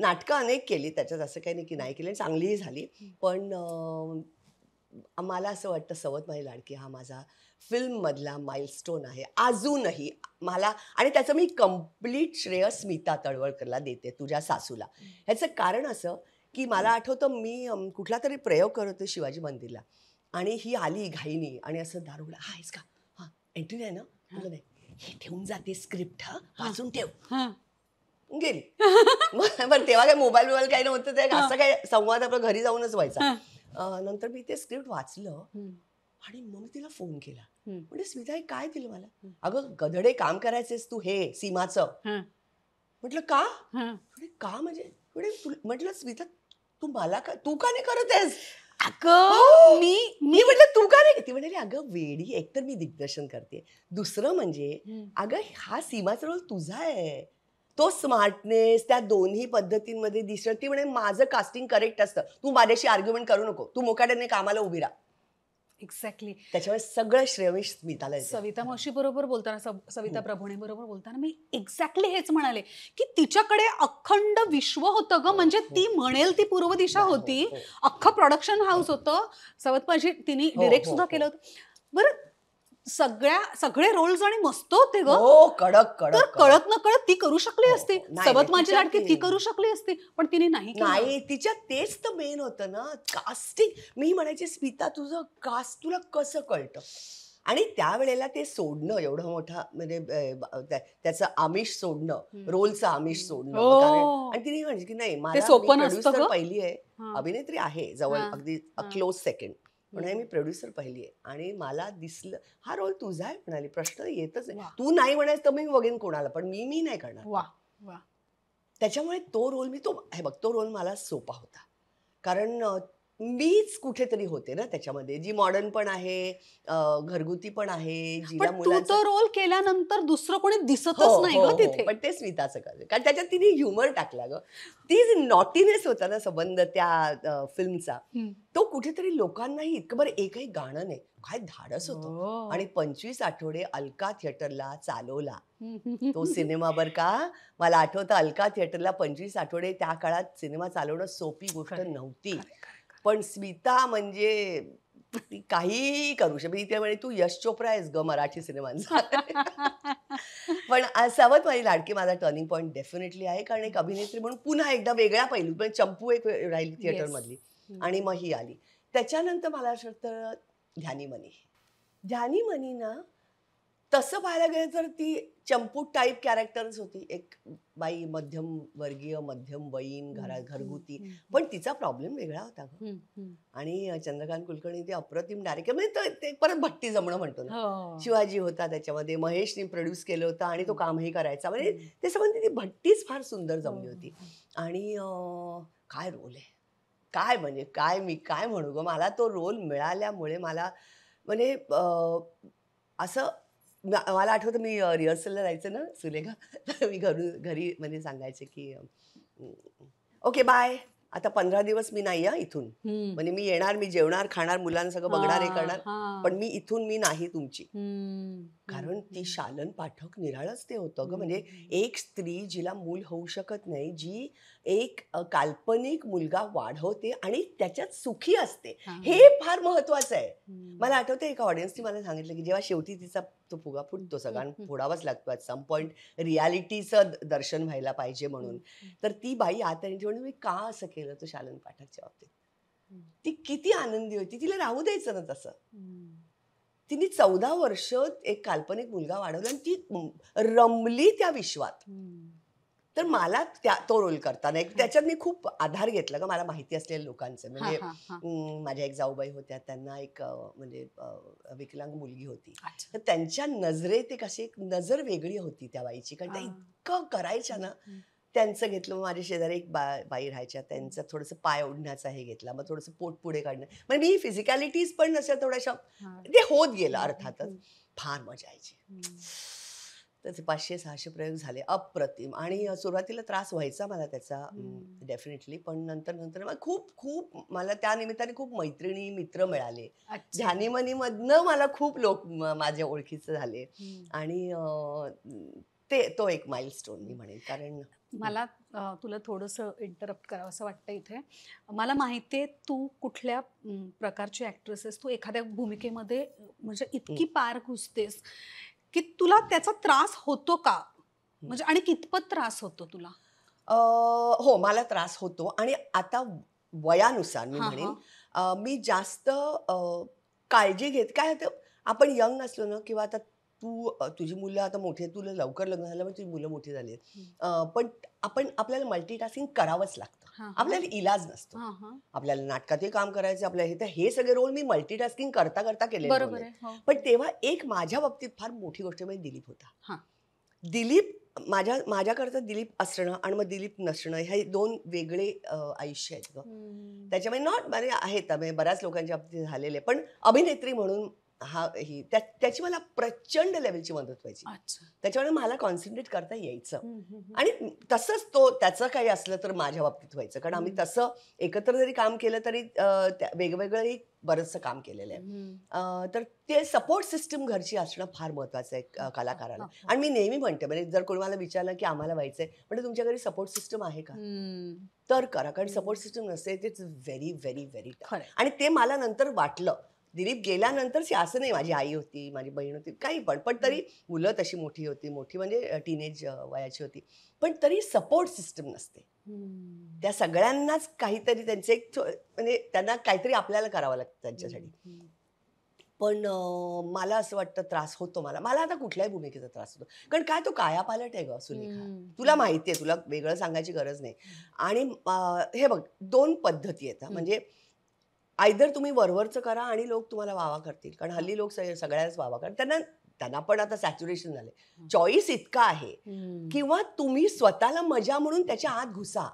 नाटकं अनेक केली त्याच्यात असं काही नाही की नाही केली चांगलीही झाली पण मला असं वाटतं सवत माझी लाडकी हा माझा फिल्ममधला माइलस्टोन आहे अजूनही मला आणि त्याचं मी कम्प्लीट श्रेय स्मिता तळवळकरला देते तुझ्या सासूला ह्याचं कारण असं की मला आठवतं मी कुठला तरी प्रयोग करत होते शिवाजी मंदिरला आणि ही आली घाईनी आणि असं दारुडा आहेस का हा एंट्री आहे ना हे ठेवून जाते स्क्रिप्ट अजून ठेव गेली पण तेव्हा काय मोबाईल मोबाईल काही नव्हतं ते असं काय संवाद आपला घरी जाऊनच व्हायचा नंतर मी ते स्क्रिप्ट वाचलं आणि मग मी तिला फोन केला म्हणजे स्मिता काय दिलं मला अगं गधडे काम करायचेस तू हे सीमाचं म्हटलं का का म्हणजे म्हटलं स्मिता तू मला का तू का नाही करत आहेस अगं हो. मी मी म्हटलं तू का नाही ती म्हणाली अगं वेडी एकतर मी दिग्दर्शन करते दुसरं म्हणजे अगं हा सीमाचा रोल तुझा आहे तो स्मार्टनेस त्या दोन्ही पद्धतींमध्ये दिसत ती म्हणजे माझं कास्टिंग करेक्ट असतं तू माझ्याशी आर्ग्युमेंट करू नको तू मोकाट्याने कामाला उभी राहा एक्झॅक्टली त्याच्यामुळे सगळं श्रेयश स्मिताला सविता मावशी बरोबर बोलताना सविता प्रभुणे बरोबर बोलताना मी एक्झॅक्टली हेच म्हणाले की तिच्याकडे अखंड विश्व होतं ग हो, म्हणजे हो. ती म्हणेल ती पूर्व दिशा हो, होती अख्खं प्रोडक्शन हाऊस होतं सवत माझी तिने डिरेक्ट सुद्धा केलं होतं बरं सगळ्या सगळे रोल्स आणि मस्त होते ग हो, कडक कडक कळत न कळत ती करू शकली हो, असते सबत माझी लाडकी ती करू शकली असते पण तिने नाही नाही तिच्या तेच तर मेन होतं ना कास्टिंग मी म्हणायची स्मिता तुझं कास्ट तुला कसं कळतं आणि त्यावेळेला ते सोडणं एवढं मोठा म्हणजे त्याचं आमिष सोडणं रोलचं आमिष सोडणं हो. आणि तिने म्हणजे की नाही मला पहिली आहे अभिनेत्री आहे जवळ अगदी क्लोज सेकंड म्हणजे मी प्रोड्युसर पाहिली आहे आणि मला दिसलं हा रोल तुझा आहे म्हणाली प्रश्न येतच आहे तू नाही म्हणायचं तर मी बघेन कोणाला पण मी मी नाही करणार त्याच्यामुळे तो रोल मी तो हे बघ तो रोल मला सोपा होता कारण मीच कुठेतरी होते ना त्याच्यामध्ये जी मॉडर्न पण आहे घरगुती पण आहे रोल केल्यानंतर दुसरं कोणी दिसतच हो, नाही हो, ग हो. तिथे पण ते स्मिताचं कारण त्याच्यात तिने ह्युमर टाकला ग ती जी नॉटीनेस होता ना संबंध त्या फिल्मचा तो कुठेतरी लोकांनाही इतकं बरं एकही गाणं नाही काय धाडस होतं आणि पंचवीस आठवडे अलका थिएटरला चालवला तो सिनेमा बर का मला आठवतं अलका थिएटरला पंचवीस आठवडे त्या काळात सिनेमा चालवणं सोपी गोष्ट नव्हती पण स्मिता म्हणजे काही काहीही करू शकते त्यावेळी तू यश चोप्रा आहेस ग मराठी सिनेमांचा पण सावत माझी लाडकी माझा टर्निंग पॉईंट डेफिनेटली आहे कारण एक अभिनेत्री म्हणून पुन्हा एकदा वेगळ्या पैलू पण म्हणजे चंपू एक राहिली थिएटरमधली आणि मग ही आली त्याच्यानंतर मला असं वाटतं ध्यानी मनी ध्यानी मनी ना तसं पाहायला गेलं तर ती चंपूट टाईप कॅरेक्टर्स होती एक बाई मध्यम वर्गीय मध्यम बहीण घरा घरगुती पण तिचा प्रॉब्लेम वेगळा होता आणि चंद्रकांत कुलकर्णी ते अप्रतिम डायरेक्टर म्हणजे ते परत भट्टी जमणं म्हणतो ना हो. शिवाजी होता त्याच्यामध्ये महेशने प्रोड्यूस केलं होतं आणि तो कामही करायचा म्हणजे ते संबंधी ती भट्टीच फार सुंदर हो, जमली हो, होती आणि काय रोल आहे काय म्हणजे काय मी काय म्हणू ग मला तो रोल मिळाल्यामुळे मला म्हणजे असं मला आठवत मी रिहर्सलला जायचं ना सुलेखा मी घरून घरी म्हणजे सांगायचे की ओके बाय आता पंधरा दिवस मी नाही या इथून म्हणजे मी येणार मी जेवणार खाणार मुलांना बघणार हे करणार पण मी इथून मी नाही तुमची कारण ती शालन पाठक निराळच ते होतं ग म्हणजे एक स्त्री जिला मूल होऊ शकत नाही जी एक काल्पनिक मुलगा वाढवते आणि त्याच्यात सुखी असते हे फार महत्वाचं आहे मला आठवतं एका ऑडियन्सनी मला सांगितलं की जेव्हा शेवटी तिचा तो फुगा फुटतो सगळ्यांना फोडावाच लागतो ॲट सम पॉईंट रियालिटीचं दर्शन व्हायला पाहिजे म्हणून तर ती बाई आता मी का असं केलं तो शालन पाठकच्या बाबतीत ती किती आनंदी होती तिला राहू द्यायचं ना तसं तिने चौदा वर्ष एक काल्पनिक मुलगा वाढवला आणि ती रमली त्या विश्वात तर मला त्या तो रोल करताना एक त्याच्यात मी खूप आधार घेतला का मला माहिती असलेल्या लोकांचं म्हणजे माझ्या एक जाऊबाई होत्या त्यांना एक म्हणजे विकलांग मुलगी होती तर त्यांच्या नजरेत एक अशी एक नजर वेगळी होती त्या बाईची कारण त्या इतकं करायच्या ना त्यांचं घेतलं माझ्या शेजारी एक बा बाई राहायच्या त्यांचं थोडंसं पाय ओढण्याचा हे घेतला मग थोडंसं पोट पुढे काढणं म्हणजे मी फिजिकॅलिटीज पण नसेल थोड्याशा ते होत गेलं अर्थातच फार मजा यायची त्याचे पाचशे सहाशे प्रयोग झाले अप्रतिम आणि सुरुवातीला त्रास व्हायचा मला त्याचा डेफिनेटली पण नंतर नंतर खूप खूप मला त्या निमित्ताने खूप मैत्रिणी मित्र मिळाले मधन मला खूप लोक माझ्या ओळखीचं झाले आणि ते तो एक स्टोन मी म्हणेन कारण मला तुला थोडस इंटरप्ट करावं असं वाटतं इथे मला माहिती आहे तू कुठल्या प्रकारची ऍक्ट्रेसेस तू एखाद्या भूमिकेमध्ये म्हणजे इतकी पार घुसतेस की तुला त्याचा त्रास होतो का म्हणजे आणि कितपत त्रास होतो तुला हो मला त्रास होतो आणि आता वयानुसार मी म्हणेन मी जास्त काळजी घेत काय होतं आपण यंग असलो ना किंवा आता तू तुझी मुलं आता मोठी तुला लवकर लग्न झालं म्हणजे तुझी मुलं मोठी झाली आहेत. पण आपण आपल्याला मल्टीटास्किंग करावंच लागतं आपल्याला इलाज नसतो आपल्याला नाटकातही काम करायचं आपल्याला हे सगळे रोल मी मल्टीटास्किंग करता करता केले हो. पण तेव्हा एक माझ्या बाबतीत फार मोठी गोष्ट म्हणजे दिलीप होता दिलीप माझ्या माझ्याकरता दिलीप असणं आणि मग दिलीप नसणं हे दोन वेगळे आयुष्य आहेत ग त्याच्यामध्ये नॉट म्हणजे आहेत बऱ्याच लोकांच्या बाबतीत झालेले पण अभिनेत्री म्हणून हा ही त्याची मला प्रचंड लेवलची मदत व्हायची त्याच्यामुळे मला कॉन्सन्ट्रेट करता यायचं आणि तसंच तो त्याचं काही असलं तर माझ्या बाबतीत व्हायचं कारण आम्ही तसं एकत्र जरी काम केलं तरी वेगवेगळंही बरंचसं काम केलेलं आहे तर ते सपोर्ट सिस्टम घरची असणं फार महत्वाचं आहे कलाकाराला आणि मी नेहमी म्हणते म्हणजे जर कोणी मला विचारलं की आम्हाला व्हायचंय म्हणजे तुमच्या घरी सपोर्ट सिस्टम आहे का तर करा कारण सपोर्ट सिस्टम नसते इट्स व्हेरी व्हेरी व्हेरी आणि ते मला नंतर वाटलं दिलीप गेल्यानंतर असं नाही माझी आई होती माझी बहीण होती काही पण पण तरी मुलं तशी मोठी होती मोठी म्हणजे टीनेज वयाची होती पण तरी सपोर्ट सिस्टम नसते त्या सगळ्यांनाच काहीतरी त्यांचे एक म्हणजे त्यांना काहीतरी आपल्याला करावं लागतं त्यांच्यासाठी पण मला असं वाटतं त्रास होतो मला मला आता कुठल्याही भूमिकेचा त्रास होतो कारण काय तो कायापालट आहे ग सुलेखा तुला माहिती आहे तुला वेगळं सांगायची गरज नाही आणि हे बघ दोन पद्धती आहेत म्हणजे आयदर तुम्ही वरवरचं करा आणि लोक तुम्हाला वावा करतील कारण हल्ली लोक सगळ्याच वावा करतात त्यांना त्यांना पण आता सॅच्युरेशन झाले चॉईस इतका आहे किंवा तुम्ही स्वतःला मजा म्हणून त्याच्या आत घुसा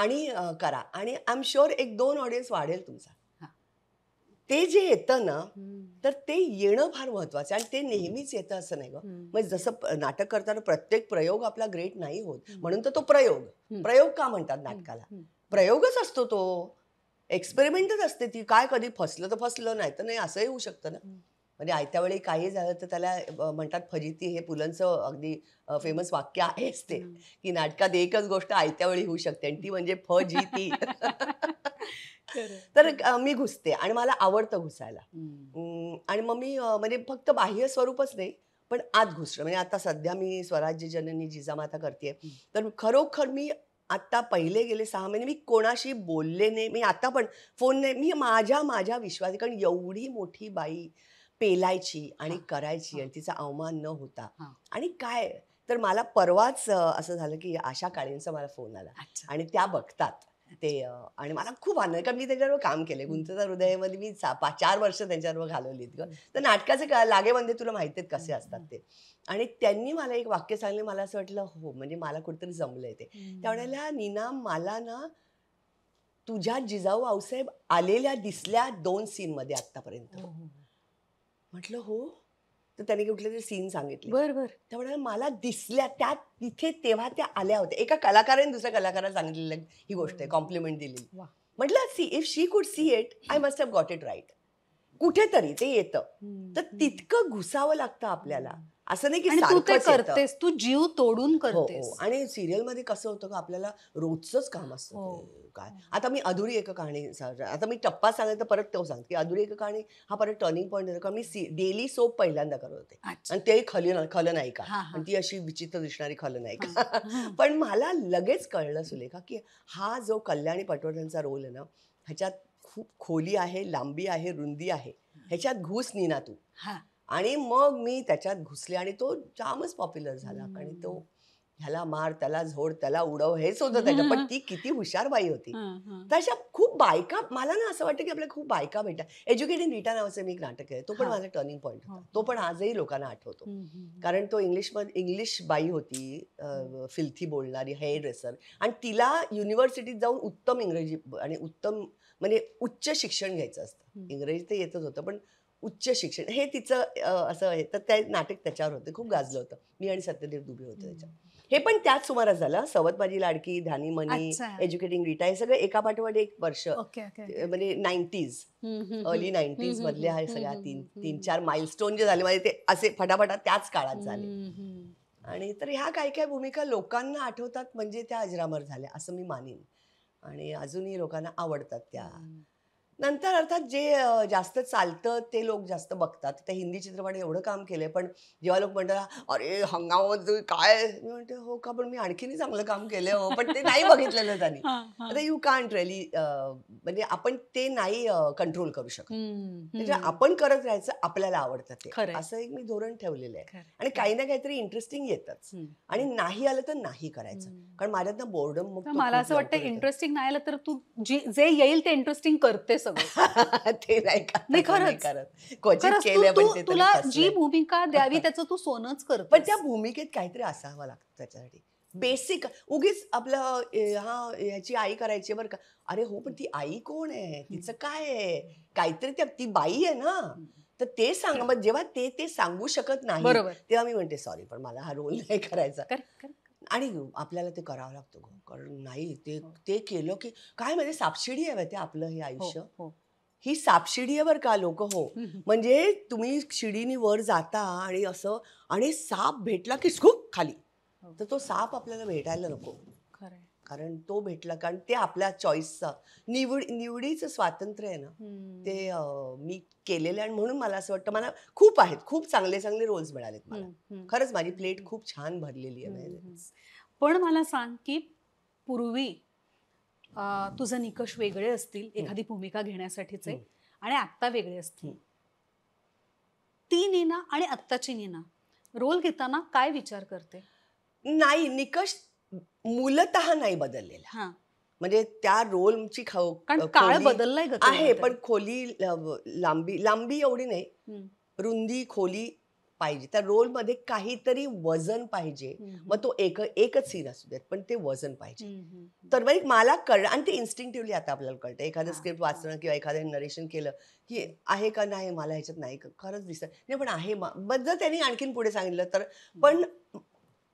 आणि करा आणि आय एम शुअर एक दोन ऑडियन्स वाढेल तुमचा ते जे येतं ना तर ते येणं फार महत्वाचं आणि ते नेहमीच येतं असं नाही गं म्हणजे जसं नाटक करताना प्रत्येक प्रयोग आपला ग्रेट नाही होत म्हणून तर तो प्रयोग प्रयोग का म्हणतात नाटकाला प्रयोगच असतो तो एक्सपेरिमेंटच असते ती काय कधी फसलं तर फसलं नाही तर नाही असंही होऊ शकतं ना म्हणजे आयत्या वेळी काही झालं तर त्याला म्हणतात फजिती हे पुलंचं अगदी फेमस वाक्य आहेच ते की नाटकात एकच गोष्ट आयत्या वेळी होऊ शकते आणि ती म्हणजे फजिती तर मी घुसते आणि मला आवडतं घुसायला आणि मग मी म्हणजे फक्त बाह्य स्वरूपच नाही पण आत घुसलं म्हणजे आता सध्या मी स्वराज्य जननी जिजामाता करते तर खरोखर मी आत्ता पहिले गेले सहा महिने मी कोणाशी बोलले नाही मी आता पण फोन नाही मी माझ्या माझ्या विश्वास कारण एवढी मोठी बाई पेलायची आणि करायची आणि तिचा अवमान न होता आणि काय तर मला परवाच असं झालं की आशा काळेंचा मला फोन आला आणि त्या बघतात ते आणि मला खूप आनंद कारण मी त्याच्याबरोबर काम केले गुंतता हृदयामध्ये मी चार वर्ष त्यांच्यावर घालवलीत ग तर नाटकाचे लागे लागेमध्ये तुला माहिती आहेत कसे असतात ते आणि त्यांनी मला एक वाक्य सांगले मला असं वाटलं हो म्हणजे मला कुठेतरी जमलंय ते त्यावेळेला नीना मला ना तुझ्या जिजाऊ आऊसाहेब आलेल्या दिसल्या दोन सीन मध्ये आतापर्यंत हो, हो, हो. म्हटलं हो तर त्याने कुठले तरी सीन सांगितले बरोबर त्यामुळे मला दिसल्या त्या तिथे तेव्हा त्या आल्या होत्या एका कलाकाराने दुसऱ्या कलाकाराला सांगितलेलं ही गोष्ट आहे कॉम्प्लिमेंट दिली म्हटलं C if she could see it I must have got it right कुठेतरी ते येतं तर तितकं घुसावं लागतं आपल्याला असं नाही की तू ते करतेस तू जीव तोडून हो, हो. करतेस आणि सिरियल मध्ये कसं होतं का आपल्याला रोजच काम असतं हो. काय आता मी अधुरी एक कहाणी आता मी टप्पा सांगेल तर परत तो सांगते की अधुरी एक कहाणी हा परत टर्निंग पॉईंट होतो का मी डेली सोप पहिल्यांदा करत होते आणि ते खल का आणि ती अशी विचित्र दिसणारी खल का पण मला लगेच कळलं सुलेखा की हा जो कल्याणी पटवर्धनचा रोल आहे ना ह्याच्यात खूप खोली आहे लांबी आहे रुंदी आहे ह्याच्यात घुस ना तू आणि मग मी त्याच्यात घुसले आणि तो जामच पॉप्युलर झाला आणि तो ह्याला मार त्याला झोड त्याला उडव हेच होतं त्याच्या पण ती किती हुशार बाई होती तर अशा खूप बायका मला ना असं वाटतं की आपल्याला खूप बायका भेटा एज्युकेटेड रिटा नावाचं मी एक नाटक आहे तो पण माझा टर्निंग पॉईंट होता हो. तो पण आजही लोकांना आठवतो कारण तो इंग्लिशमध्ये इंग्लिश बाई होती फिल्थी बोलणारी हेअर ड्रेसर आणि तिला युनिव्हर्सिटीत जाऊन उत्तम इंग्रजी आणि उत्तम म्हणजे उच्च शिक्षण घ्यायचं असतं इंग्रजी तर येतच होतं पण उच्च शिक्षण हे तिचं असं आहे तर ते नाटक त्याच्यावर होतं खूप गाजलं होतं मी आणि सत्यदेव दुबे होतो त्याच्या हे पण त्याच सुमारास झालं सवत माझी लाडकी ध्यानी मनी एज्युकेटिंग रिटा हे सगळं एका पाठोपाठ एक वर्ष म्हणजे नाईन्टीज अर्ली नाईन्टीज मधल्या हे सगळ्या तीन तीन चार माइलस्टोन जे झाले म्हणजे ते असे फटाफटा त्याच काळात झाले आणि तर ह्या काय काय भूमिका लोकांना आठवतात म्हणजे त्या अजरामर झाल्या असं मी मानेन आणि अजूनही लोकांना आवडतात त्या नंतर अर्थात जे जास्त चालतं ते लोक जास्त बघतात त्या हिंदी चित्रपट एवढं काम केलंय पण जेव्हा लोक म्हणतात अरे हंगामात काय मी म्हणते हो का पण मी आणखीनही चांगलं काम केलं हो पण ते नाही बघितलेलं त्यांनी आता यू कांट रेली म्हणजे आपण ते नाही कंट्रोल करू शकत म्हणजे आपण करत राहायचं आपल्याला आवडतं ते असं एक मी धोरण ठेवलेलं आहे आणि काही ना काहीतरी इंटरेस्टिंग येतच आणि नाही आलं तर नाही करायचं कारण माझ्यात ना बोर्डम मला असं वाटतं इंटरेस्टिंग नाही आलं तर तू जे येईल ते इंटरेस्टिंग करतेस ते नाही नाही खरं करत केलं म्हणजे तुला जी भूमिका द्यावी त्याचं तू सोनच कर पण त्या भूमिकेत काहीतरी असावं लागतं त्याच्यासाठी बेसिक उगीच आपलं हा ह्याची आई करायची बरं का अरे हो पण ती आई कोण आहे तिचं काय आहे काहीतरी त्या ती बाई आहे ना तर ते सांग जेव्हा ते ते सांगू शकत नाही तेव्हा मी म्हणते सॉरी पण मला हा रोल नाही करायचा आणि आपल्याला ते करावं लागतं गं कारण नाही ते हो. ते केलं की काय म्हणजे सापशिडी आहे ते आपलं हे हो, आयुष्य हो. ही सापशिडी आहे का लोक हो म्हणजे तुम्ही शिडीनी वर जाता आणि असं आणि साप भेटला की खूप खाली तर तो साप आपल्याला भेटायला नको कारण तो भेटला कारण ते आपल्या चॉईसचा निवड निवडीचं स्वातंत्र्य आहे ना ते मी केलेले आणि म्हणून मला असं वाटतं मला खूप आहेत खूप चांगले चांगले रोल्स मिळालेत मला खरंच माझी प्लेट खूप छान भरलेली आहे पण मला सांग की पूर्वी तुझा निकष वेगळे असतील एखादी भूमिका घेण्यासाठीचे आणि आत्ता वेगळे असतील ती नीना आणि आत्ताची नीना रोल घेताना काय विचार करते नाही निकष मूलत नाही बदललेला म्हणजे त्या रोलची खाऊ काळ बदललाय आहे पण खोली लांबी लांबी एवढी नाही रुंदी खोली पाहिजे त्या रोल मध्ये काहीतरी वजन पाहिजे मग तो एक एकच सीन असू देत पण ते वजन पाहिजे तर मग मला कळलं आणि ते इन्स्टिंक्टिव्हली आता आपल्याला कळतं एखादं स्क्रिप्ट वाचणं किंवा एखादं नरेशन केलं की आहे का नाही मला ह्याच्यात नाही खरंच दिसत नाही पण आहे जर त्यांनी आणखीन पुढे सांगितलं तर पण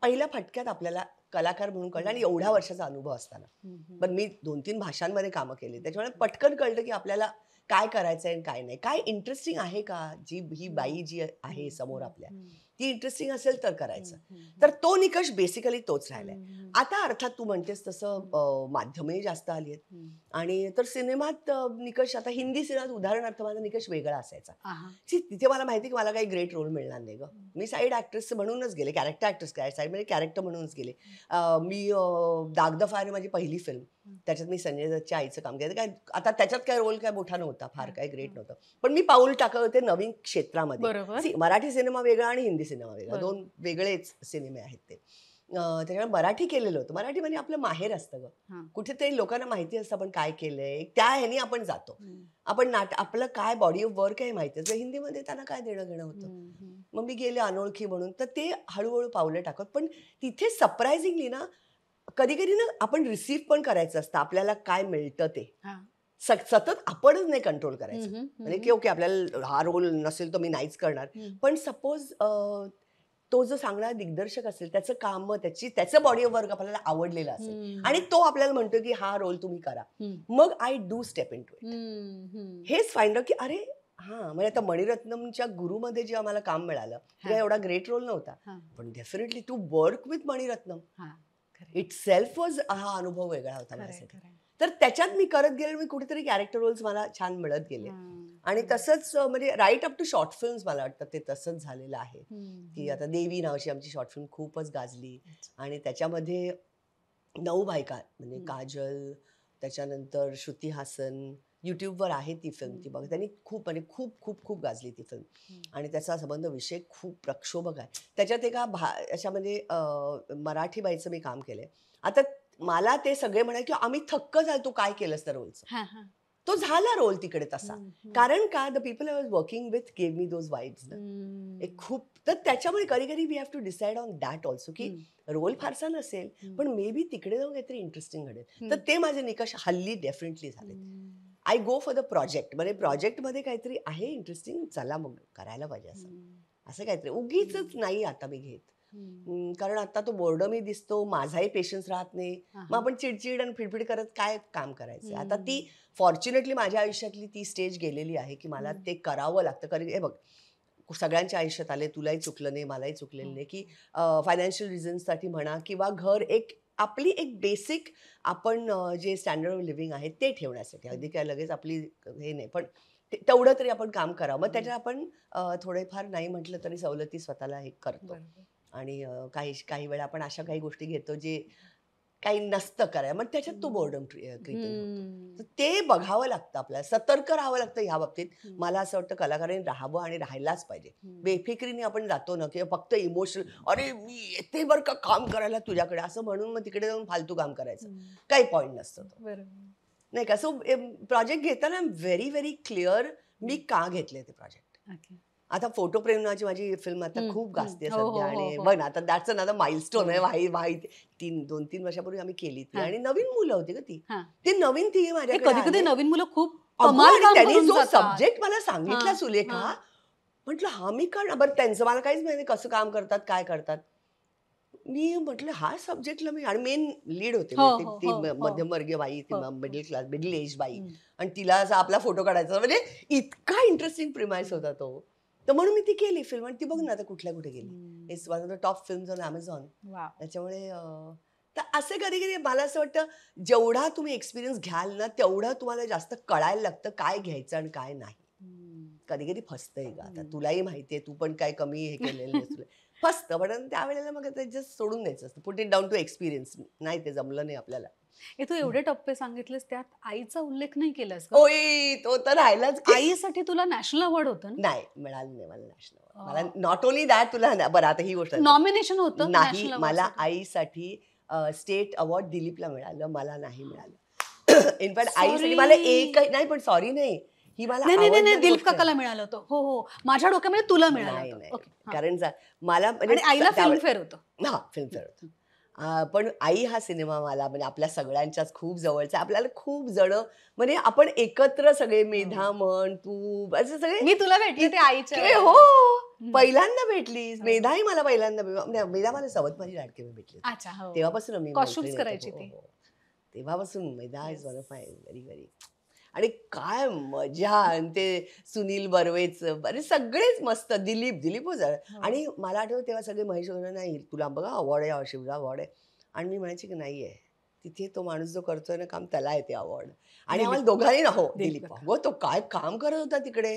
पहिल्या फटक्यात आपल्याला कलाकार म्हणून कळलं आणि एवढ्या वर्षाचा अनुभव असताना पण मी दोन तीन भाषांमध्ये कामं केली त्याच्यामुळे पटकन कळलं की आपल्याला काय करायचं आहे काय नाही काय इंटरेस्टिंग आहे का जी ही बाई जी आहे समोर आपल्या ती इंटरेस्टिंग असेल तर करायचं तर तो निकष बेसिकली तोच राहिलाय आता अर्थात तू म्हणतेस तसं माध्यमे जास्त आली आहेत आणि तर सिनेमात निकष आता हिंदी सिनेमात उदाहरणार्थ माझा निकष वेगळा असायचा तिथे मला माहिती की मला काही ग्रेट रोल मिळणार नाही ग मी साईड ऍक्ट्रेस म्हणूनच गेले कॅरेक्टर ऍक्ट्रेस काय साईड म्हणजे कॅरेक्टर म्हणूनच गेले मी आणि माझी पहिली फिल्म त्याच्यात मी संजय दत्तच्या आईचं काम केलं काय आता त्याच्यात काय रोल काय मोठा नव्हता फार काय ग्रेट नव्हतं पण मी पाऊल टाकत होते नवीन क्षेत्रामध्ये मराठी सिनेमा वेगळा आणि हिंदी सिनेमा वेगळा दोन वेगळेच सिनेमे आहेत ते त्याच्यामुळे मराठी केलेलं होतं मराठी म्हणजे आपलं माहेर असतं ग कुठेतरी लोकांना माहिती असतं आपण काय केलंय त्या ह्यानी आपण जातो आपण नाट आपलं काय बॉडी ऑफ वर्क आहे माहिती असतं हिंदीमध्ये त्यांना काय देणं घेणं होतं मग मी गेले अनोळखी म्हणून तर ते हळूहळू पावलं टाकत पण तिथे सरप्रायझिंगली ना कधी कधी ना आपण रिसीव्ह पण करायचं असतं आपल्याला काय मिळतं ते सतत आपणच नाही कंट्रोल करायचं म्हणजे की ओके आपल्याला हा रोल नसेल तर मी नाहीच करणार पण सपोज तो जो चांगला दिग्दर्शक असेल त्याचं काम त्याची त्याचं बॉडी ऑफ वर्क आपल्याला आवडलेलं असेल आणि तो आपल्याला म्हणतो की हा रोल तुम्ही करा मग I do step into it हेच फाइंड की अरे हा म्हणजे आता मणिरत्नमच्या गुरुमध्ये जेव्हा मला काम मिळालं तेव्हा एवढा ग्रेट रोल नव्हता पण definitely to work with Mani Ratnam itself was हा अनुभव वेगळा होता माझ्यासाठी तर त्याच्यात मी करत गेले मी कुठेतरी कॅरेक्टर रोल्स मला छान मिळत गेले आणि तसंच म्हणजे right up to short films मला वाटतं ते तसंच झालेलं आहे की आता देवी नावाची आमची शॉर्ट फिल्म खूपच गाजली आणि त्याच्यामध्ये नऊ बायका म्हणजे काजल त्याच्यानंतर श्रुती हासन युट्यूबवर आहे ती फिल्म ती बघ त्यांनी खूप आणि खूप खूप खूप गाजली ती फिल्म आणि त्याचा संबंध विषय खूप प्रक्षोभक आहे त्याच्यात एका भा अशा म्हणजे मराठी बाईचं मी काम केलंय आता मला ते सगळे म्हणाले की आम्ही थक्क झाल तू काय केलंस त्या रोलचं तो झाला रोल तिकडे तसा कारण का the people I was working with gave me those वाईट एक खूप तर त्याच्यामुळे कधी कधी we have to decide on that also की रोल फारसा नसेल पण मे बी तिकडे जाऊन काहीतरी इंटरेस्टिंग घडेल तर ते माझे निकष हल्ली डेफिनेटली झाले I go for the project म्हणजे मध्ये काहीतरी आहे इंटरेस्टिंग चला मग करायला पाहिजे असं असं काहीतरी उगीच नाही आता मी घेत कारण आता तो मी दिसतो माझाही पेशन्स राहत नाही मग आपण चिडचिड आणि फिडफिड करत काय काम करायचं आता ती फॉर्च्युनेटली माझ्या आयुष्यातली ती स्टेज गेलेली आहे की मला ते करावं लागतं कारण हे बघ सगळ्यांच्या आयुष्यात आले तुलाही चुकलं नाही मलाही चुकलेलं नाही की फायनान्शियल रिझन्ससाठी म्हणा किंवा घर एक आपली एक बेसिक आपण जे स्टँडर्ड ऑफ लिव्हिंग आहे ते ठेवण्यासाठी अगदी काय लगेच आपली हे नाही पण तेवढं तरी आपण काम करावं मग त्याच्या आपण थोडेफार नाही म्हटलं तरी सवलती स्वतःला हे करतो आणि काही काही वेळा आपण अशा काही गोष्टी घेतो जे काही नसतं करायला मग त्याच्यात तो बॉर्डम ते बघावं लागतं आपल्याला सतर्क राहावं लागतं ह्या बाबतीत मला असं वाटतं कलाकारांनी राहावं आणि राहायलाच पाहिजे बेफिक्रीने आपण जातो ना किंवा फक्त इमोशनल अरे मी येते बरं का काम करायला तुझ्याकडे असं म्हणून मग तिकडे जाऊन फालतू काम करायचं काही पॉईंट नसतं नाही का सो प्रोजेक्ट घेताना व्हेरी व्हेरी क्लिअर मी का घेतले ते प्रोजेक्ट आता फोटो प्रेम नावाची माझी फिल्म आता खूप गाजते हो, सध्या हो, आणि हो, बघ ना आता दॅट्स ना आता माइलस्टोन आहे वाई वाई तीन दोन तीन वर्षापूर्वी आम्ही केली ती आणि नवीन मुलं होती का ती ते नवीन ती माझ्या कधी कधी नवीन मुलं खूप त्यांनी जो सब्जेक्ट मला सांगितला सुलेखा म्हटलं हा मी का बरं त्यांचं मला काहीच माहिती कसं काम करतात काय करतात मी म्हटलं हा सब्जेक्टला मी आणि मेन लीड होते ती मध्यमवर्गीय बाई ती मिडल क्लास मिडल एज बाई आणि तिला असा आपला फोटो काढायचा म्हणजे इतका इंटरेस्टिंग प्रिमाइस होता तो तर म्हणून मी ती केली फिल्म आणि ती बघ ना आता कुठल्या कुठे गेली it's one of the top film on Amazon त्याच्यामुळे तर असं कधी कधी मला असं वाटतं जेवढा तुम्ही एक्सपिरियन्स घ्याल ना तेवढा तुम्हाला जास्त कळायला लागतं काय घ्यायचं आणि काय नाही कधी कधी फसतंय का आता तुलाही माहितीये तू पण काय कमी हे केलेलं तुला फसतं पण त्यावेळेला मग जस्ट सोडून द्यायचं असतं put it down to experience नाही ते जमलं नाही आपल्याला हे तू एवढे टप्पे सांगितलेस त्यात आईचा उल्लेख नाही केलास ओय तो तर राहिलाच आईसाठी तुला नॅशनल अवॉर्ड होतं नाही मिळालं नाही मला नॅशनल मला नॉट ओनली दॅट तुला बरं आता ही गोष्ट नॉमिनेशन होतं नाही मला आईसाठी स्टेट अवॉर्ड दिलीपला मिळालं मला नाही मिळालं इनफॅक्ट आईसाठी मला एक नाही पण सॉरी नाही ही मला नाही नाही दिलीप काकाला मिळालं होतं हो हो माझ्या डोक्यामध्ये तुला मिळालं कारण मला म्हणजे आईला फिल्मफेअर होतं हा फिल्मफेअर होतं पण आई हा सिनेमा मला म्हणजे आपल्या सगळ्यांच्याच खूप जवळचा आपल्याला खूप जण म्हणजे आपण एकत्र सगळे मेधा म्हण तू असे सगळे मी तुला भेटली ते आईच्या हो पहिल्यांदा भेटलीस हो. मेधाही मला पहिल्यांदा म्हणजे मेधा मला सवत माझी लाडके मी भेटली हो. तेव्हापासून करायची हो, तेव्हापासून Medha is one of my very very आणि काय मजा आणि ते सुनील बर्वेचं अरे सगळेच मस्त दिलीप दिलीप झालं हो हो. आणि मला आठवतं तेव्हा सगळे महेश नाही तुला बघा अवॉर्ड आहे शिवला अवॉर्ड आहे आणि मी म्हणायची की नाही तिथे तो माणूस जो करतोय ना काम त्याला येते अवॉर्ड आणि आम्हाला दोघांनी ना हो दिलीप व तो काय काम करत होता तिकडे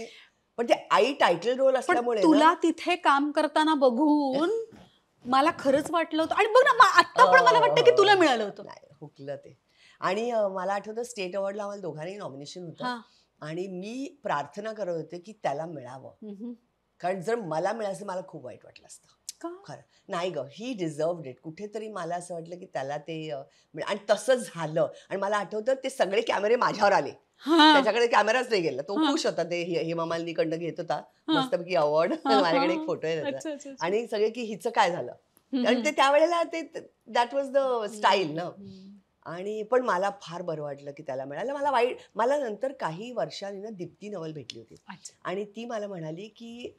पण ते आई टायटल रोल असल्यामुळे तुला तिथे काम करताना बघून मला खरंच वाटलं होतं आणि बघ ना आता पण मला हो, वाटतं की तुला मिळालं होतं हुकलं ते आणि मला आठवतं स्टेट अवॉर्डला आम्हाला दोघांनी नॉमिनेशन होतं आणि मी प्रार्थना करत होते की त्याला मिळावं कारण जर मला मिळालं मला खूप वाईट वाटलं असतं खरं नाही ग ही डिझर्व इट कुठेतरी मला असं वाटलं की त्याला ते आणि तसं झालं आणि मला आठवतं ते सगळे कॅमेरे माझ्यावर आले त्याच्याकडे कॅमेराच नाही गेला तो खुश होता ते हेमामालनीकडनं घेत होता मस्तपैकी अवॉर्ड माझ्याकडे एक फोटो होता आणि सगळे की हिचं काय झालं आणि ते त्यावेळेला ते दॅट वॉज द स्टाईल ना आणि पण मला फार बरं वाटलं की त्याला मिळालं मला वाईट मला नंतर काही वर्षांनी ना दीप्ती नवल भेटली होती आणि ती मला म्हणाली की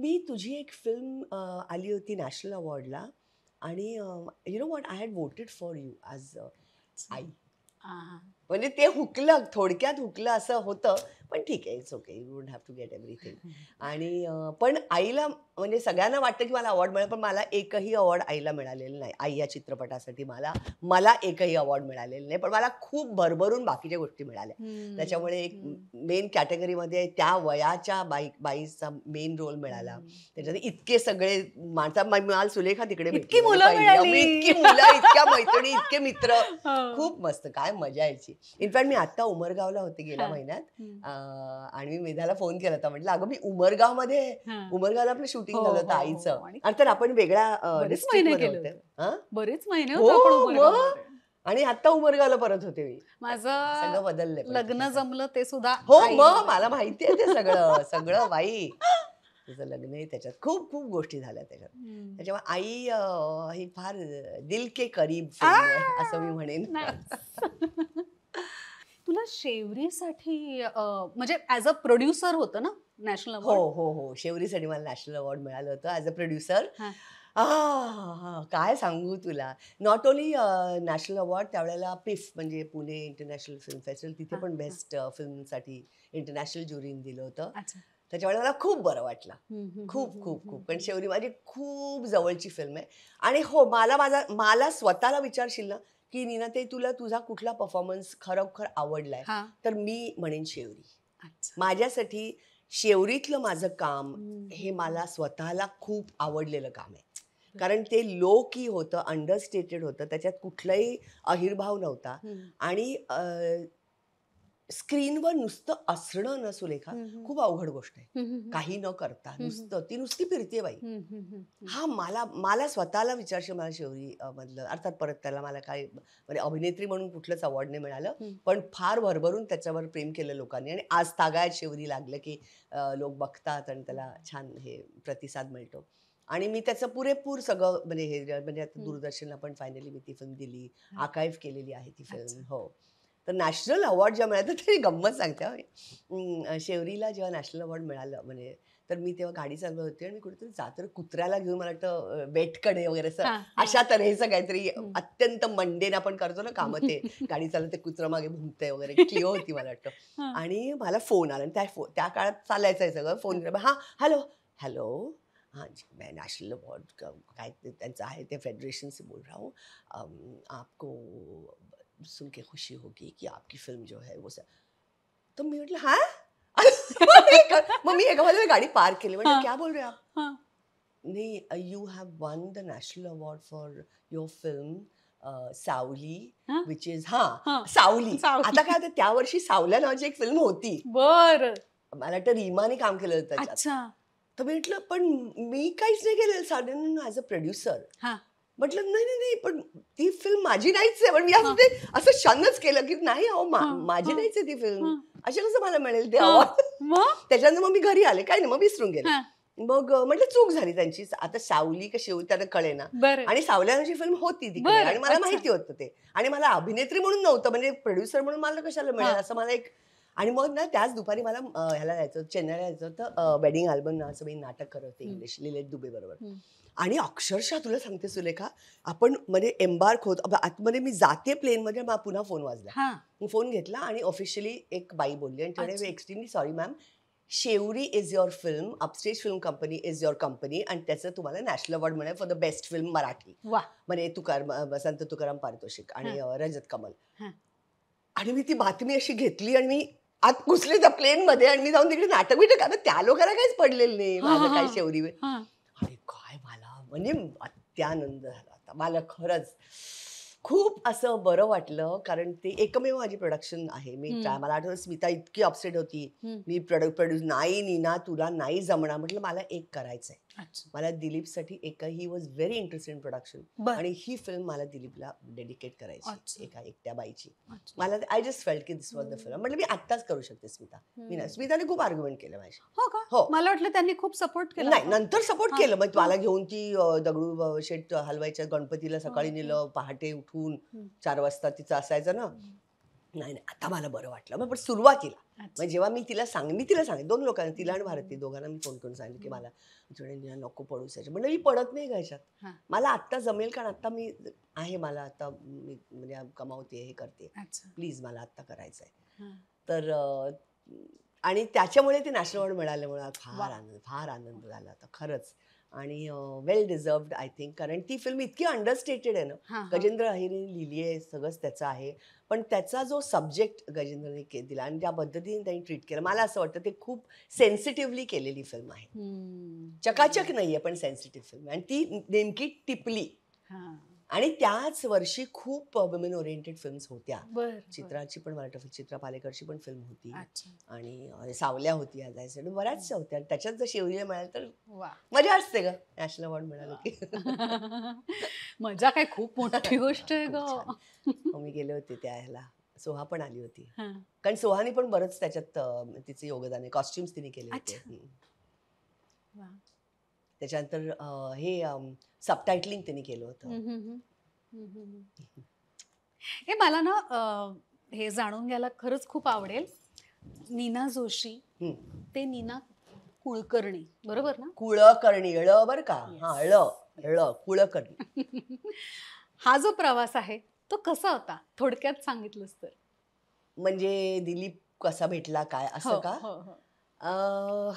मी तुझी एक फिल्म आली होती नॅशनल अवॉर्डला आणि you know what I had voted for you as आई म्हणजे ते हुकलं थोडक्यात हुकलं असं होतं पण ठीक आहे it's okay you don't have to get everything आणि पण आईला म्हणजे सगळ्यांना वाटतं की मला अवॉर्ड मिळेल पण मला एकही अवॉर्ड आईला मिळालेला नाही आई या चित्रपटासाठी मला मला एकही अवॉर्ड मिळालेला नाही पण मला खूप भरभरून बाकीच्या गोष्टी मिळाल्या त्याच्यामुळे एक मेन कॅटेगरीमध्ये त्या वयाच्या बाई बाईचा मेन रोल मिळाला त्याच्यात इतके सगळे माणसा माल सुलेखा तिकडे इतकी मुलं इतक्या मैत्रिणी इतके मित्र हो. खूप मस्त काय मजा यायची इनफॅक्ट मी आता उमरगावला होते गेल्या महिन्यात आणि मी मेधाला फोन केला होता म्हटलं अगं मी उमरगाव मध्ये उमरगावला आपलं शूटिंग हो, झालं होतं हो, हो. आईचं आणि तर आपण वेगळ्या बरेच महिने आणि आता उमरगावला परत होते मी माझं सगळं बदललं लग्न जमलं ते सुद्धा हो मग मला माहिती आहे ते सगळं सगळं बाई तुझं लग्न आहे त्याच्यात खूप खूप गोष्टी झाल्या त्याच्यात त्याच्यामुळे आई ही फार दिल के करीब असं मी म्हणेन तुला शेवरीसाठी म्हणजे ऍज अ प्रोड्युसर होतं ना नॅशनल हो हो हो शेवरीसाठी मला नॅशनल अवॉर्ड मिळालं होतं ऍज अ प्रोड्युसर काय सांगू तुला नॉट ओनली नॅशनल अवॉर्ड त्यावेळेला पिफ म्हणजे पुणे इंटरनॅशनल फिल्म फेस्टिवल तिथे पण बेस्ट फिल्मसाठी इंटरनॅशनल ज्युरीन दिलं होतं त्याच्यामुळे मला खूप बरं वाटलं खूप खूप खूप पण शेवरी माझी खूप जवळची फिल्म आहे आणि हो मला माझा मला स्वतःला विचारशील ना की नीना ते तुला तुझा कुठला परफॉर्मन्स खरोखर आवडलाय तर मी म्हणेन शेवरी माझ्यासाठी शेवरीतलं माझं काम हे मला स्वतःला खूप आवडलेलं काम आहे कारण ते लोकी की होतं अंडरस्टेटेड होतं त्याच्यात कुठलाही अहिरभाव नव्हता आणि स्क्रीनवर नुसतं असणं न सुलेखा खूप अवघड गोष्ट आहे काही न करता नुसतं ती नुसती फिरते बाई हा मला मला स्वतःला विचारशील मला शेवरी मधलं अर्थात परत त्याला मला काय म्हणजे अभिनेत्री म्हणून कुठलंच अवॉर्ड नाही मिळालं पण फार भरभरून त्याच्यावर प्रेम केलं लोकांनी आणि आज तागायत शेवरी लागलं की लोक बघतात आणि त्याला छान हे प्रतिसाद मिळतो आणि मी त्याचं पुरेपूर सगळं म्हणजे हे म्हणजे दूरदर्शनला पण फायनली मी ती फिल्म दिली आकाईफ केलेली आहे ती फिल्म हो तर नॅशनल अवॉर्ड जेव्हा तर तरी गंमत सांगते शेवरीला जेव्हा नॅशनल अवॉर्ड मिळालं म्हणजे तर मी तेव्हा गाडी चालवत होती आणि कुठेतरी जातर कुत्र्याला घेऊन मला वाटतं बेटकडे वगैरे असं अशा तऱ्हेचं काहीतरी अत्यंत मंडेन आपण करतो ना कामं ते गाडी चालवते कुत्रं मागे भुंकतंय वगैरे क्लिओ हो होती मला वाटतं आणि मला फोन आला आणि त्या फो त्या काळात चालायचं आहे सगळं फोन हा हॅलो हॅलो हां जी मैं नेशनल अवॉर्ड का त्यांचा आहे ते फेडरेशन बोल रहा हूँ आपको सुन के खुशी होगी कि आपकी फिल्म जो है वो तर मी म्हटलं हा मग गाडी पार्क केली म्हणजे क्या बोल रहे हो आप नहीं you have won the national award for your film Sawli which is हा सावली आता काय होतं त्या वर्षी सावल्या नावाची एक फिल्म होती बर मला वाटतं रीमाने काम केलं होतं तर म्हटलं पण मी काहीच नाही केलं साधारण ॲज अ प्रोड्युसर म्हटलं नाही नाही नाही पण ती फिल्म माझी नाहीच आहे पण मी असं ते असं शानच केलं की नाही अहो माझी नाहीच आहे ती फिल्म अशा कसं मला मिळेल ते अहो त्याच्यानंतर मग मी घरी आले काय नाही मग विसरून गेले मग म्हटलं चूक झाली त्यांची आता सावली कशी होती त्यांना कळे ना आणि सावल्यांची फिल्म होती ती आणि मला माहिती होतं ते आणि मला अभिनेत्री म्हणून नव्हतं म्हणजे प्रोड्युसर म्हणून मला कशाला मिळेल असं मला एक आणि मग ना त्याच दुपारी मला ह्याला जायचं चेन्नईला जायचं होतं वेडिंग अल्बम नावाचं मी नाटक करत इंग्लिश लिलेट दुबे बरोबर आणि अक्षरशः तुला सांगते सुलेखा आपण म्हणजे एम्बार्क होत मध्ये मी जाते मध्ये मला पुन्हा फोन वाजला मी फोन घेतला आणि ऑफिशियली एक बाई बोलली आणि त्याने एक्स्ट्रीमली सॉरी मॅम शेवरी is your film upstage film company is your company आणि त्याचं तुम्हाला नॅशनल अवॉर्ड मिळेल for the best film Marathi म्हणजे तुकार संत तुकाराम पारितोषिक आणि रजत कमल आणि मी ती बातमी अशी घेतली आणि मी आत घुसले त्या मध्ये आणि मी जाऊन तिकडे नाटक बिटक आता त्या लोकांना काहीच पडलेलं नाही माझं काय शेवरी म्हणजे अत्यानंद झाला होता मला खरंच खूप असं बरं वाटलं कारण ते एकमेव माझी प्रोडक्शन आहे मी मला आठवत स्मिता इतकी अपसेट होती मी प्रोड्यू प्रोड्यूस नाही नीना तुला नाही जमणार म्हटलं मला एक करायचंय मला साठी एका he was very interesting production आणि ही फिल्म मला दिलीपला डेडिकेट करायची एका एकट्या बाईची मला आय जस्ट फेल्ट की दिस वॉज द फिल्म म्हटलं मी आत्ताच करू शकते स्मिता मी स्मिताने खूप आर्ग्युमेंट केलं माझ्या हो का हो मला वाटलं त्यांनी खूप सपोर्ट केला नाही नंतर सपोर्ट केलं मग मला हो. घेऊन ती दगडू शेट हलवायच्या गणपतीला हो, सकाळी हो. नेलं पहाटे उठून चार वाजता तिचं असायचं ना नाही नाही आता मला बरं वाटलं मग पण सुरुवातीला मग जेव्हा मी तिला सांग मी तिला सांग दोन लोकांना तिला आणि भारती दोघांना मी फोन करून सांगितलं की मला तुझ्या नको पडू याच्या म्हणजे मी पडत नाही घ्यायच्यात मला आत्ता जमेल कारण आत्ता मी आहे मला आता मी म्हणजे कमावते हे करते प्लीज मला आत्ता करायचं आहे तर आणि त्याच्यामुळे ते नॅशनल अवॉर्ड मिळाल्यामुळे फार आनंद फार आनंद हो. झाला आता खरंच आणि वेल डिझर्वड आय थिंक कारण ती फिल्म इतकी अंडरस्टेटेड आहे ना गजेंद्र अहिरी लिहिली आहे सगळंच त्याचं आहे पण त्याचा जो सब्जेक्ट गजेंद्रने के दिला आणि त्या पद्धतीने त्यांनी ट्रीट केलं मला असं वाटतं ते खूप सेन्सिटिव्हली केलेली फिल्म आहे चकाचक नाही आहे पण सेन्सिटिव्ह फिल्म आणि ती नेमकी टिपली आणि त्याच वर्षी खूप वुमेन ओरिएंटेड फिल्म्स होत्या चित्राची पण मराठी चित्रा पालेकरची पण फिल्म होती आणि सावल्या होती आज बऱ्याचशा होत्या त्याच्यात जर शिवले मिळाल तर मजा असते ग नॅशनल अवॉर्ड मिळालं की मजा काय खूप मोठी गोष्ट आहे ग हो, मी गेले होते त्या ह्याला सोहा पण आली होती कारण सोहाने पण बरच त्याच्यात तिचे योगदान आहे कॉस्ट्युम्स तिने केले होते त्याच्यानंतर हे सबटायटलिंग त्यांनी केलं होतं हे मला ना हे जाणून घ्यायला खरंच खूप आवडेल नीना जोशी ते नीना कुळकर्णी बरोबर ना कुळकर्णी ळ बर का हा ळ ळ कुळकर्णी हा जो प्रवास आहे तो कसा होता थोडक्यात सांगितलंस तर म्हणजे दिलीप कसा भेटला काय असं हो, का हो, हो. अं,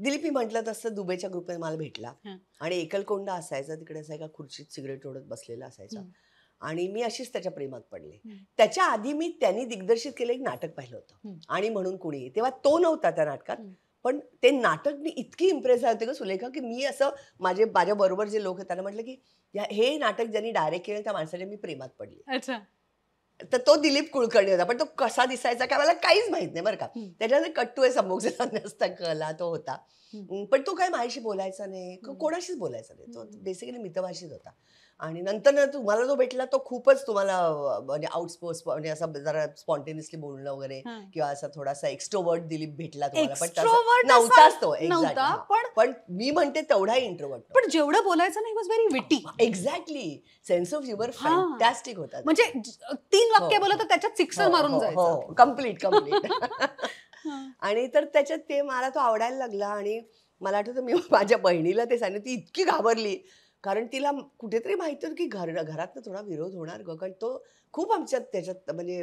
दिलीपी मी म्हटलं तसं दुबईच्या ग्रुपमध्ये मला भेटला आणि एकलकोंडा असायचा तिकडे असायचा खुर्चीत सिगरेट ओढत बसलेला असायचा आणि मी अशीच त्याच्या प्रेमात पडले त्याच्या आधी मी त्यांनी दिग्दर्शित केलं एक नाटक पाहिलं होतं आणि म्हणून कुणी तेव्हा तो नव्हता त्या नाटकात पण ते नाटक मी इतकी इम्प्रेस झाले होते का सुलेखा की मी असं माझे माझ्या बरोबर जे लोक त्यांना म्हटलं की हे नाटक ज्यांनी डायरेक्ट केलं त्या माणसाने मी प्रेमात पडले तर तो दिलीप कुलकर्णी होता पण तो कसा दिसायचा काय मला काहीच माहित नाही बरं का त्याच्यानंतर कट्टू आहे समोरचा कला तो होता पण तो काय माझ्याशी बोलायचा नाही कोणाशीच बोलायचा नाही तो बेसिकली मितभाषीच होता आणि नंतर ना तुम्हाला जो भेटला तो खूपच तुम्हाला म्हणजे आउटस्पोर्स म्हणजे असं जरा स्पॉन्टेनियसली बोलणं वगैरे किंवा असा थोडासा एक्स्ट्रोवर्ट दिलीप भेटला तुम्हाला पण तो पण पण मी म्हणते तेवढा इंट्रोवर्ट पण जेवढं बोलायचं नाही was very witty exactly sense of humour fantastic होता म्हणजे तीन वाक्य हो, बोलत हो. त्याच्यात सिक्सर हो, मारून जायचं कम्प्लीट कम्प्लीट आणि तर त्याच्यात ते मला तो आवडायला लागला आणि मला आठवतं मी माझ्या बहिणीला ते सांगितलं ती इतकी घाबरली कारण तिला कुठेतरी माहिती होतं की घर घरातनं थोडा विरोध होणार ग कारण तो खूप आमच्यात त्याच्यात म्हणजे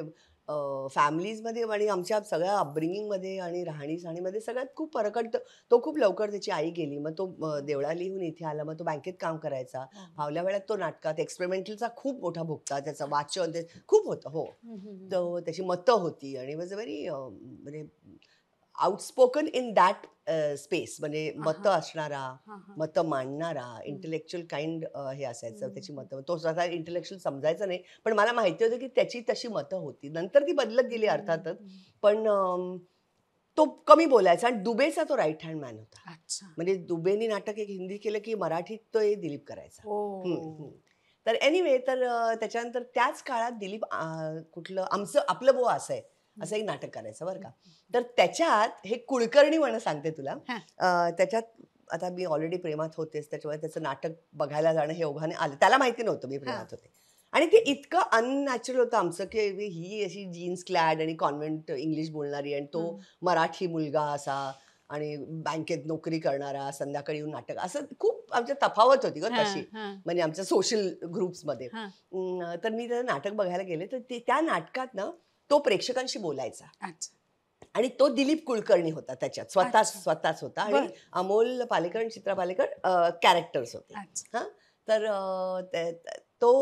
फॅमिलीजमध्ये आणि आमच्या सगळ्या अपब्रिंगिंगमध्ये आणि राहणीसहणीमध्ये सगळ्यात खूप परकट तो खूप लवकर त्याची आई गेली मग तो देवळा लिहून इथे आला मग तो बँकेत काम करायचा हो. फावल्या वेळात तो नाटकात एक्सपेरिमेंटलचा खूप मोठा भोगता त्याचं वाचन ते खूप होतं हो तर त्याची मतं होती आणि वॉज अ व्हेरी म्हणजे आउटस्पोकन इन दॅट स्पेस म्हणजे मतं असणारा मतं मांडणारा इंटलेक्च्युअल काइंड हे असायचं त्याची मतं तो स्वतः इंटलेक्च्युअल समजायचं नाही पण मला माहिती होतं की त्याची तशी मतं होती नंतर ती बदलत गेली अर्थातच पण तो कमी बोलायचा आणि दुबेचा तो राईट हँड मॅन होता म्हणजे दुबेनी नाटक एक हिंदी केलं की मराठीत तो हे दिलीप करायचा हो. तर एनिवे तर त्याच्यानंतर त्याच काळात दिलीप कुठलं आमचं आपलं भाऊ असं आहे असं एक नाटक करायचं बरं का तर त्याच्यात हे कुलकर्णी म्हणून सांगते तुला त्याच्यात आता मी ऑलरेडी प्रेमात होतेच त्याच्यामुळे त्याचं नाटक बघायला जाणं हे ओघाने आलं त्याला माहिती नव्हतं मी प्रेमात होते आणि ते इतकं अननॅचरल होतं आमचं की ही अशी जीन्स क्लॅड आणि कॉन्व्हेंट इंग्लिश बोलणारी आणि तो मराठी मुलगा असा आणि बँकेत नोकरी करणारा संध्याकाळी येऊन नाटक असं खूप आमच्या तफावत होती ग तशी म्हणजे आमच्या सोशल ग्रुप्समध्ये तर मी त्याचं नाटक बघायला गेले तर ते त्या नाटकात ना तो प्रेक्षकांशी बोलायचा आणि तो दिलीप कुलकर्णी होता त्याच्यात स्वतः स्वतःच होता आणि अमोल पालेकर चित्रा पालेकर कॅरेक्टर्स होते हा तर तो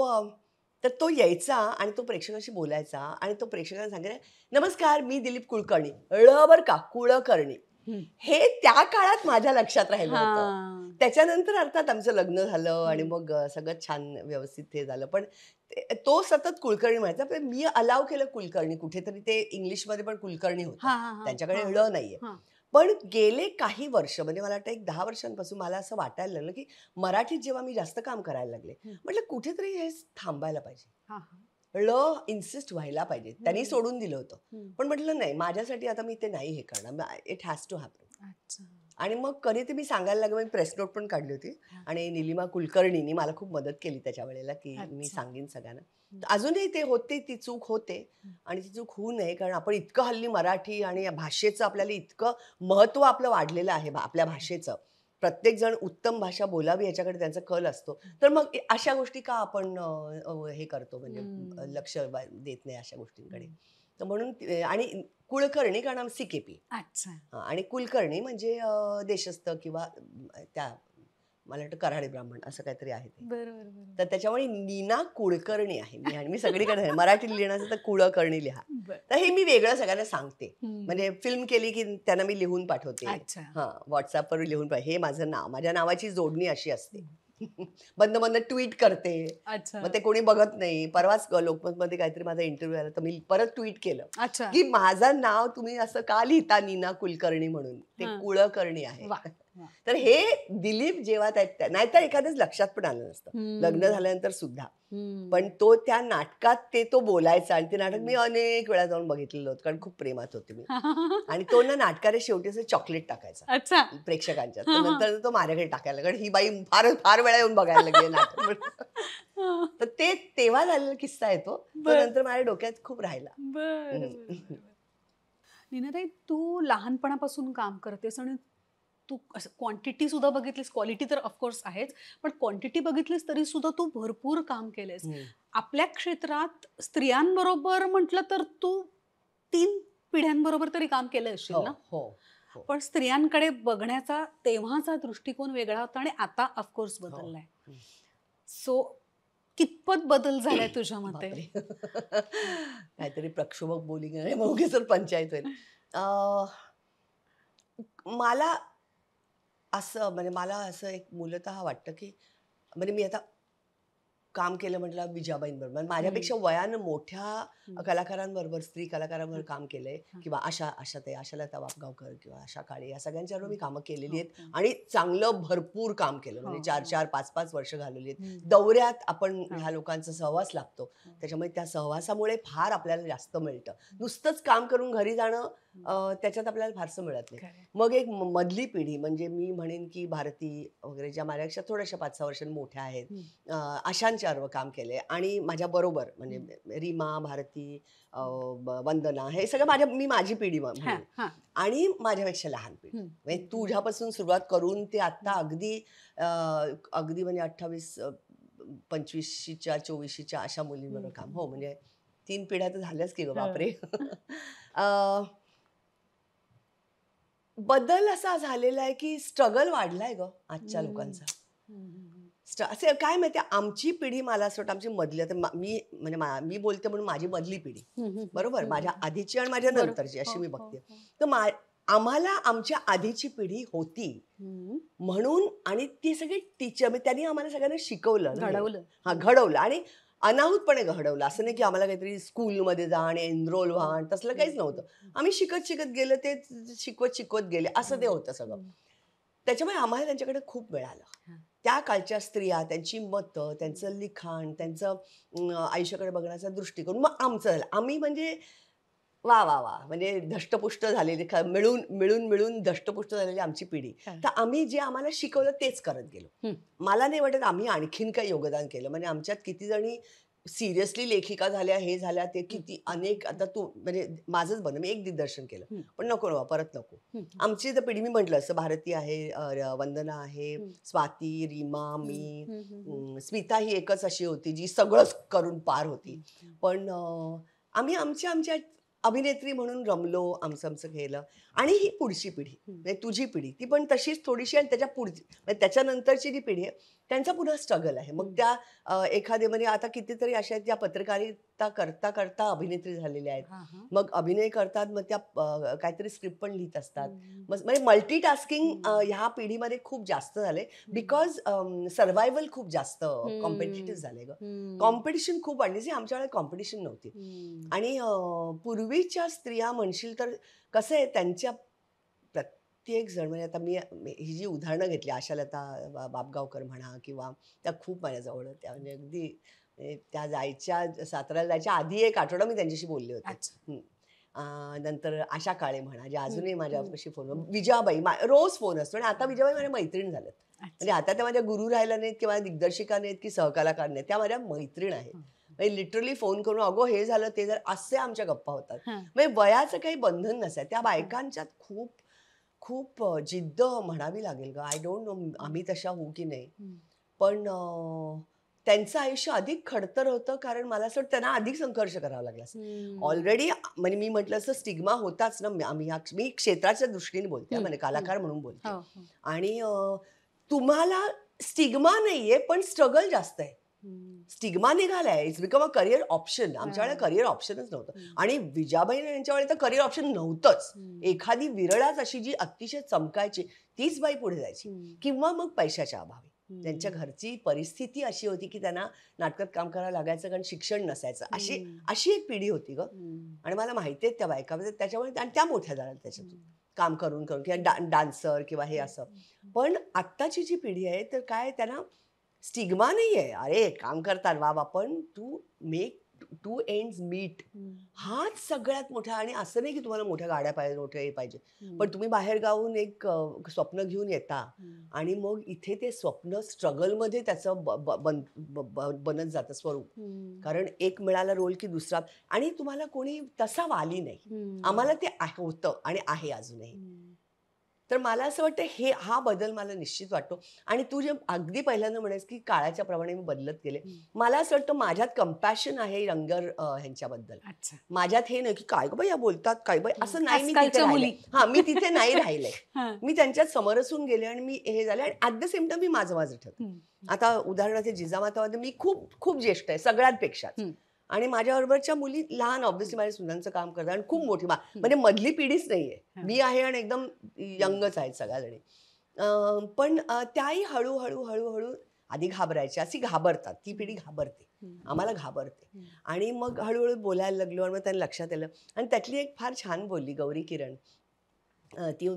तर तो यायचा आणि तो प्रेक्षकांशी बोलायचा आणि तो प्रेक्षकांना सांगायचा नमस्कार मी दिलीप कुलकर्णी ळ बर का कुळकर्णी हे त्या काळात माझ्या लक्षात राहिलं होतं त्याच्यानंतर अर्थात आमचं लग्न झालं आणि मग सगळं छान व्यवस्थित हे झालं पण तो सतत कुलकर्णी म्हणायचा पण मी अलाव केलं कुलकर्णी कुठेतरी ते इंग्लिशमध्ये पण कुलकर्णी होत त्यांच्याकडे हळ नाहीये पण गेले काही वर्ष म्हणजे मला वाटतं एक दहा वर्षांपासून मला असं वाटायला लागलं की मराठीत जेव्हा मी जास्त काम करायला लागले म्हटलं कुठेतरी हे थांबायला पाहिजे ल इन्सिस्ट व्हायला पाहिजे त्यांनी सोडून दिलं होतं पण म्हटलं नाही माझ्यासाठी आता मी ते नाही हे करणार इट हॅज टू हॅपन आणि मग कधी ते मी सांगायला लागलो मी प्रेस नोट पण काढली होती आणि निलिमा कुलकर्णीनी मला खूप मदत केली त्याच्या वेळेला की मी सांगेन सगळ्यांना अजूनही ते होते ती चूक होते आणि ती चूक होऊ नये कारण आपण इतकं हल्ली मराठी आणि भाषेचं आपल्याला इतकं महत्त्व आपलं वाढलेलं आहे आपल्या भाषेचं प्रत्येकजण उत्तम भाषा बोलावी याच्याकडे त्यांचा कल असतो तर मग अशा गोष्टी का आपण हे करतो म्हणजे लक्ष देत नाही अशा गोष्टींकडे तर म्हणून आणि कुलकर्णी कारण अच्छा आणि कुलकर्णी म्हणजे देशस्थ किंवा त्या मला वाटतं कराडी ब्राह्मण असं काहीतरी आहे तर त्याच्यामुळे नीना कुळकर्णी आहे मी आणि मी सगळीकडे मराठी लिहिण्याचं तर कुळकर्णी लिहा तर हे मी वेगळं सगळ्यांना सांगते म्हणजे फिल्म केली की त्यांना मी लिहून पाठवते हा व्हॉट्सअपवर लिहून हे माझं नाव माझ्या नावाची जोडणी अशी असते बंद बंद ट्विट करते मग ते कोणी बघत नाही परवाच लोकमत मध्ये काहीतरी माझा इंटरव्ह्यू आला तर मी परत ट्विट केलं की माझं नाव तुम्ही असं का लिहिता नीना कुलकर्णी म्हणून ते कुळकर्णी आहे तर हे दिलीप जेव्हा त्या नाहीतर एखाद्याच लक्षात पण आलं नसतं लग्न झाल्यानंतर सुद्धा पण तो त्या नाटकात ते तो बोलायचा आणि ते नाटक मी अनेक वेळा जाऊन बघितलेलं होतं कारण खूप प्रेमात होते मी आणि तो ना नाटकाला शेवटी असं चॉकलेट टाकायचा प्रेक्षकांच्या नंतर तो माझ्याकडे टाकायला कारण ही बाई फार फार वेळा येऊन बघायला लागली नाटक तर ते तेव्हा झालेला किस्सा येतो नंतर माझ्या डोक्यात खूप राहिला तू लहानपणापासून काम करतेस आणि तू असं क्वांटिटी सुद्धा बघितलीस क्वालिटी तर ऑफकोर्स आहेच पण क्वांटिटी बघितलीस तरी सुद्धा तू भरपूर काम केलंयस आपल्या क्षेत्रात स्त्रियांबरोबर म्हटलं तर तू तीन पिढ्यांबरोबर तरी काम केलं असशील हो, ना हो, हो पण स्त्रियांकडे बघण्याचा तेव्हाचा दृष्टिकोन वेगळा होता आणि आता ऑफकोर्स हो. बदललाय सो कितपत बदल झालाय तुझ्या मते काहीतरी प्रक्षोभक बोलिंग पंचायत होईल मला असं म्हणजे मला असं एक मूलत वाटतं की म्हणजे मी आता काम केलं म्हटलं विजाबाईंबरोबर म्हणजे माझ्यापेक्षा वयानं मोठ्या कलाकारांबरोबर स्त्री कलाकारांवर काम केलंय किंवा आशा आशा ते आशालता वापगावकर किंवा आशा काळे या सगळ्यांच्यावर मी कामं केलेली आहेत आणि चांगलं भरपूर काम केलं म्हणजे चार चार पाच पाच वर्ष घालवली आहेत दौऱ्यात आपण ह्या लोकांचा सहवास लागतो त्याच्यामुळे त्या सहवासामुळे फार आपल्याला जास्त मिळतं नुसतंच काम करून घरी जाणं त्याच्यात आपल्याला फारसं मिळत नाही मग एक मधली पिढी म्हणजे मी म्हणेन की भारती वगैरे ज्या माझ्यापेक्षा थोड्याशा पाच सहा वर्षांनी मोठ्या आहेत आशांच्या चार काम केले आणि माझ्या बरोबर म्हणजे रीमा भारती वंदना हे सगळं माझ्या मी माझी पिढी आणि माझ्यापेक्षा लहान पिढी म्हणजे तुझ्यापासून सुरुवात करून ते आता अगदी अगदी म्हणजे अठ्ठावीस पंचवीसशीच्या चोवीसशीच्या अशा मुलींवर काम हो म्हणजे तीन पिढ्या तर झाल्याच की ग बापरे बदल असा झालेला आहे की स्ट्रगल वाढलाय ग आजच्या लोकांचा असे काय माहिती आमची पिढी मला असं वाटतं आमची मधली तर मी म्हणजे मी बोलते म्हणून माझी मधली पिढी बरोबर माझ्या आधीची आणि माझ्या नंतरची अशी हो, मी हो, बघते हो. तर आम्हाला आमच्या आधीची पिढी होती म्हणून आणि ती सगळी टीचर म्हणजे त्यांनी आम्हाला सगळ्यांना शिकवलं घडवलं हा घडवलं आणि अनाहूतपणे घडवलं असं नाही की आम्हाला काहीतरी स्कूलमध्ये जा आणि एनरोल व्हा आणि तसलं काहीच नव्हतं आम्ही शिकत शिकत गेलो ते शिकवत शिकवत गेले असं ते होतं सगळं त्याच्यामुळे आम्हाला त्यांच्याकडे खूप मिळालं त्या काळच्या स्त्रिया त्यांची मतं त्यांचं लिखाण त्यांचं आयुष्याकडे बघण्याचा दृष्टिकोन मग आमचं झालं आम्ही म्हणजे वा वा वा म्हणजे धष्टपुष्ट झालेली मिळून मिळून मिळून धष्टपुष्ट झालेली आमची पिढी तर आम्ही जे आम्हाला शिकवलं तेच करत गेलो मला नाही वाटत आम्ही आणखीन काही योगदान केलं म्हणजे आमच्यात किती जणी सिरियसली लेखिका झाल्या हे झाल्या ते किती अनेक आता तू म्हणजे माझंच बन मी एक दिग्दर्शन केलं पण नको नवा परत नको आमची तर पिढी मी म्हटलं असं भारती आहे वंदना आहे स्वाती रीमा मी स्मिता ही एकच अशी होती जी सगळंच करून पार होती पण आम्ही आमच्या आमच्या अभिनेत्री म्हणून रमलो आमचं आमचं केलं आणि ही पुढची पिढी म्हणजे तुझी पिढी ती पण तशीच थोडीशी आणि त्याच्या पुढची म्हणजे त्याच्यानंतरची जी पिढी आहे त्यांचा पुन्हा स्ट्रगल आहे मग त्या म्हणजे आता कितीतरी अशा आहेत ज्या पत्रकारिता करता करता अभिनेत्री झालेल्या आहेत मग अभिनय करतात मग त्या काहीतरी स्क्रिप्ट पण लिहित असतात म्हणजे मल्टीटास्किंग ह्या पिढीमध्ये खूप जास्त झाले बिकॉज सर्व्हायवल खूप जास्त कॉम्पिटेटिव्ह झाले ग कॉम्पिटिशन खूप वाढली आमच्या वेळेला कॉम्पिटिशन नव्हती आणि पूर्वीच्या स्त्रिया म्हणशील तर कसं आहे त्यांच्या जण म्हणजे आता मी ही जी उदाहरणं घेतली आशालता बापगावकर म्हणा किंवा त्या खूप जवळ त्या म्हणजे अगदी म्हणजे त्या जायच्या साताऱ्याला जायच्या आधी एक आठवडा मी त्यांच्याशी बोलले होते नंतर आशा काळे म्हणा जे अजूनही माझ्याशी फोन विजयाबाई रोज फोन असतो आणि आता विजाबाई माझ्या मैत्रीण झाल्यात म्हणजे आता त्या माझ्या गुरु राहिल्या नाहीत किंवा दिग्दर्शिका नाहीत की सहकलाकार नाहीत त्या माझ्या मैत्रीण आहेत म्हणजे लिटरली फोन करून अगो हे झालं ते जर असे आमच्या गप्पा होतात म्हणजे वयाचं काही बंधन नसत त्या बायकांच्यात खूप खूप जिद्द म्हणावी लागेल ग आय डोंट नो आम्ही तशा होऊ की नाही पण त्यांचं आयुष्य अधिक खडतर होतं कारण मला असं त्यांना अधिक संघर्ष करावा लागला ऑलरेडी म्हणजे मी म्हटलं असं स्टिग्मा होताच ना आम्ही मी क्षेत्राच्या दृष्टीने बोलते म्हणजे कलाकार म्हणून बोलते हो, हो. आणि तुम्हाला स्टिग्मा नाहीये पण स्ट्रगल जास्त आहे स्टिग्मा निघालाय it's become a career option आमच्या वेळेला करिअर ऑप्शनच नव्हतं आणि विजाबाई यांच्या तर करिअर ऑप्शन नव्हतंच एखादी विरळाच अशी जी अतिशय चमकायची तीच बाई पुढे जायची किंवा मग पैशाच्या अभावी त्यांच्या घरची परिस्थिती अशी होती की त्यांना नाटकात काम करायला लागायचं कारण शिक्षण नसायचं अशी अशी एक पिढी होती ग आणि मला माहिती आहे त्या बायका त्याच्यामुळे आणि त्या मोठ्या झाल्या त्याच्यातून काम करून करून किंवा डान्सर किंवा हे असं पण आत्ताची जी पिढी आहे तर काय त्यांना स्टिग्मा नाही अरे काम करतात वा पण to make two ends meet हाच सगळ्यात मोठा आणि असं नाही की तुम्हाला मोठ्या गाड्या पाहिजे मोठ्या पाहिजे पण तुम्ही बाहेर गावून एक स्वप्न घेऊन येता आणि मग इथे ते स्वप्न स्ट्रगल मध्ये त्याचं बनत जात स्वरूप कारण एक मिळाला रोल की दुसरा आणि तुम्हाला कोणी तसा वाली नाही आम्हाला ते होतं आणि आहे अजूनही तर मला असं वाटतं हे हा बदल मला निश्चित वाटतो आणि तू जे अगदी पहिल्यांदा म्हणायस की काळाच्या प्रमाणे मी बदलत गेले मला असं वाटतं माझ्यात कंपॅशन आहे रंगर ह्यांच्याबद्दल माझ्यात हे नाही की काय बाई या बोलतात काय बाई असं नाही मी तिथे हा मी तिथे नाही राहिले मी त्यांच्यात समरसून गेले आणि मी हे झाले आणि ऍट द सेम टाइम मी माझं माझं ठेवते आता उदाहरणार्थ जिजामातामध्ये मी खूप खूप ज्येष्ठ आहे सगळ्यांपेक्षा आणि माझ्याबरोबरच्या मुली लहान ऑब्व्हियसली माझ्या सुनांचं काम करतात आणि खूप मोठी म्हणजे मधली पिढीच नाही आहे मी आहे आणि एकदम यंगच आहेत सगळ्याजणी पण त्याही हळूहळू हळूहळू आधी घाबरायची अशी घाबरतात ती पिढी घाबरते आम्हाला घाबरते आणि मग हळूहळू बोलायला लागलो आणि मग त्यांना लक्षात आलं आणि त्यातली एक फार छान बोलली गौरी किरण ती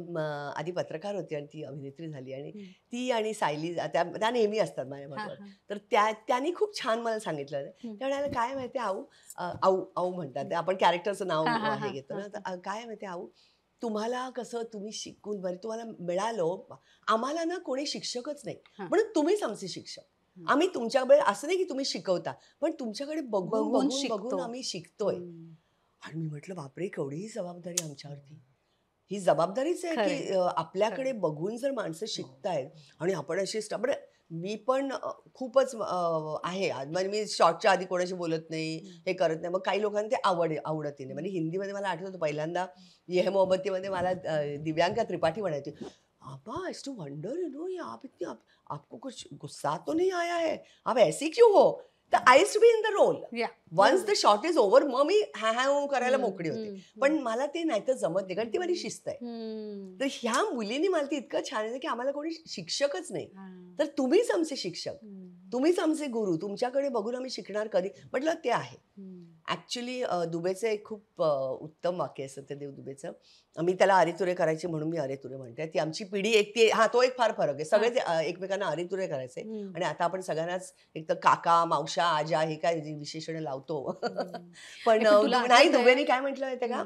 आधी पत्रकार होती आणि ती अभिनेत्री झाली आणि ती आणि सायली त्या नेहमी असतात माझ्याबरोबर तर त्या त्यांनी खूप छान मला सांगितलं त्या म्हणाल्या काय माहिती आऊ आऊ आऊ म्हणतात आपण कॅरेक्टरचं नाव हे घेतो ना काय माहिती आऊ तुम्हाला कसं तुम्ही शिकून बरे तुम्हाला मिळालं आम्हाला ना कोणी शिक्षकच नाही म्हणून तुम्हीच आमचे शिक्षक आम्ही तुमच्याकडे असं नाही की तुम्ही शिकवता पण तुमच्याकडे बघून बघून बघून आम्ही शिकतोय आणि मी म्हटलं बापरे केवढी जबाबदारी आमच्यावरती ही जबाबदारीच आहे की आपल्याकडे बघून जर माणसं हो. शिकतायत आणि आपण अशी म्हणजे मी पण खूपच आहे म्हणजे मी शॉर्टच्या आधी कोणाशी बोलत नाही हे करत नाही मग काही लोकांना ते आवड आवडत नाही म्हणजे हिंदीमध्ये मला आठवत होतं पहिल्यांदा येह मोहबत्तीमध्ये मला दिव्यांका त्रिपाठी म्हणायची आपा is to wonder you know आप इतनी आपको कुछ गुस्सा तो नहीं आया है आप ऐसी क्यों हो तर I to be in the role once the shot is over मग मी हा हा करायला मोकळी होते पण मला ते नाही तर जमत नाही कारण ती माझी शिस्त आहे तर ह्या मुलीने मला ते इतकं छान आहे की आम्हाला कोणी शिक्षकच नाही तर तुम्हीच आमचे शिक्षक तुम्हीच आमचे गुरु तुमच्याकडे बघून आम्ही शिकणार कधी म्हटलं ते आहे ॲक्च्युली दुबेचं एक खूप उत्तम वाक्य आहे सत्यदेव दुबेचं मी त्याला अरेतुरे करायचे म्हणून मी अरेतुरे म्हणते ती आमची पिढी एक ती हा तो एक फार फरक आहे सगळे एकमेकांना अरेतुरे करायचे आणि आता आपण सगळ्यांनाच एक तर काका मावशा आजा हे काय विशेषण लावतो पण नाही दुबेने काय म्हटलं माहिती का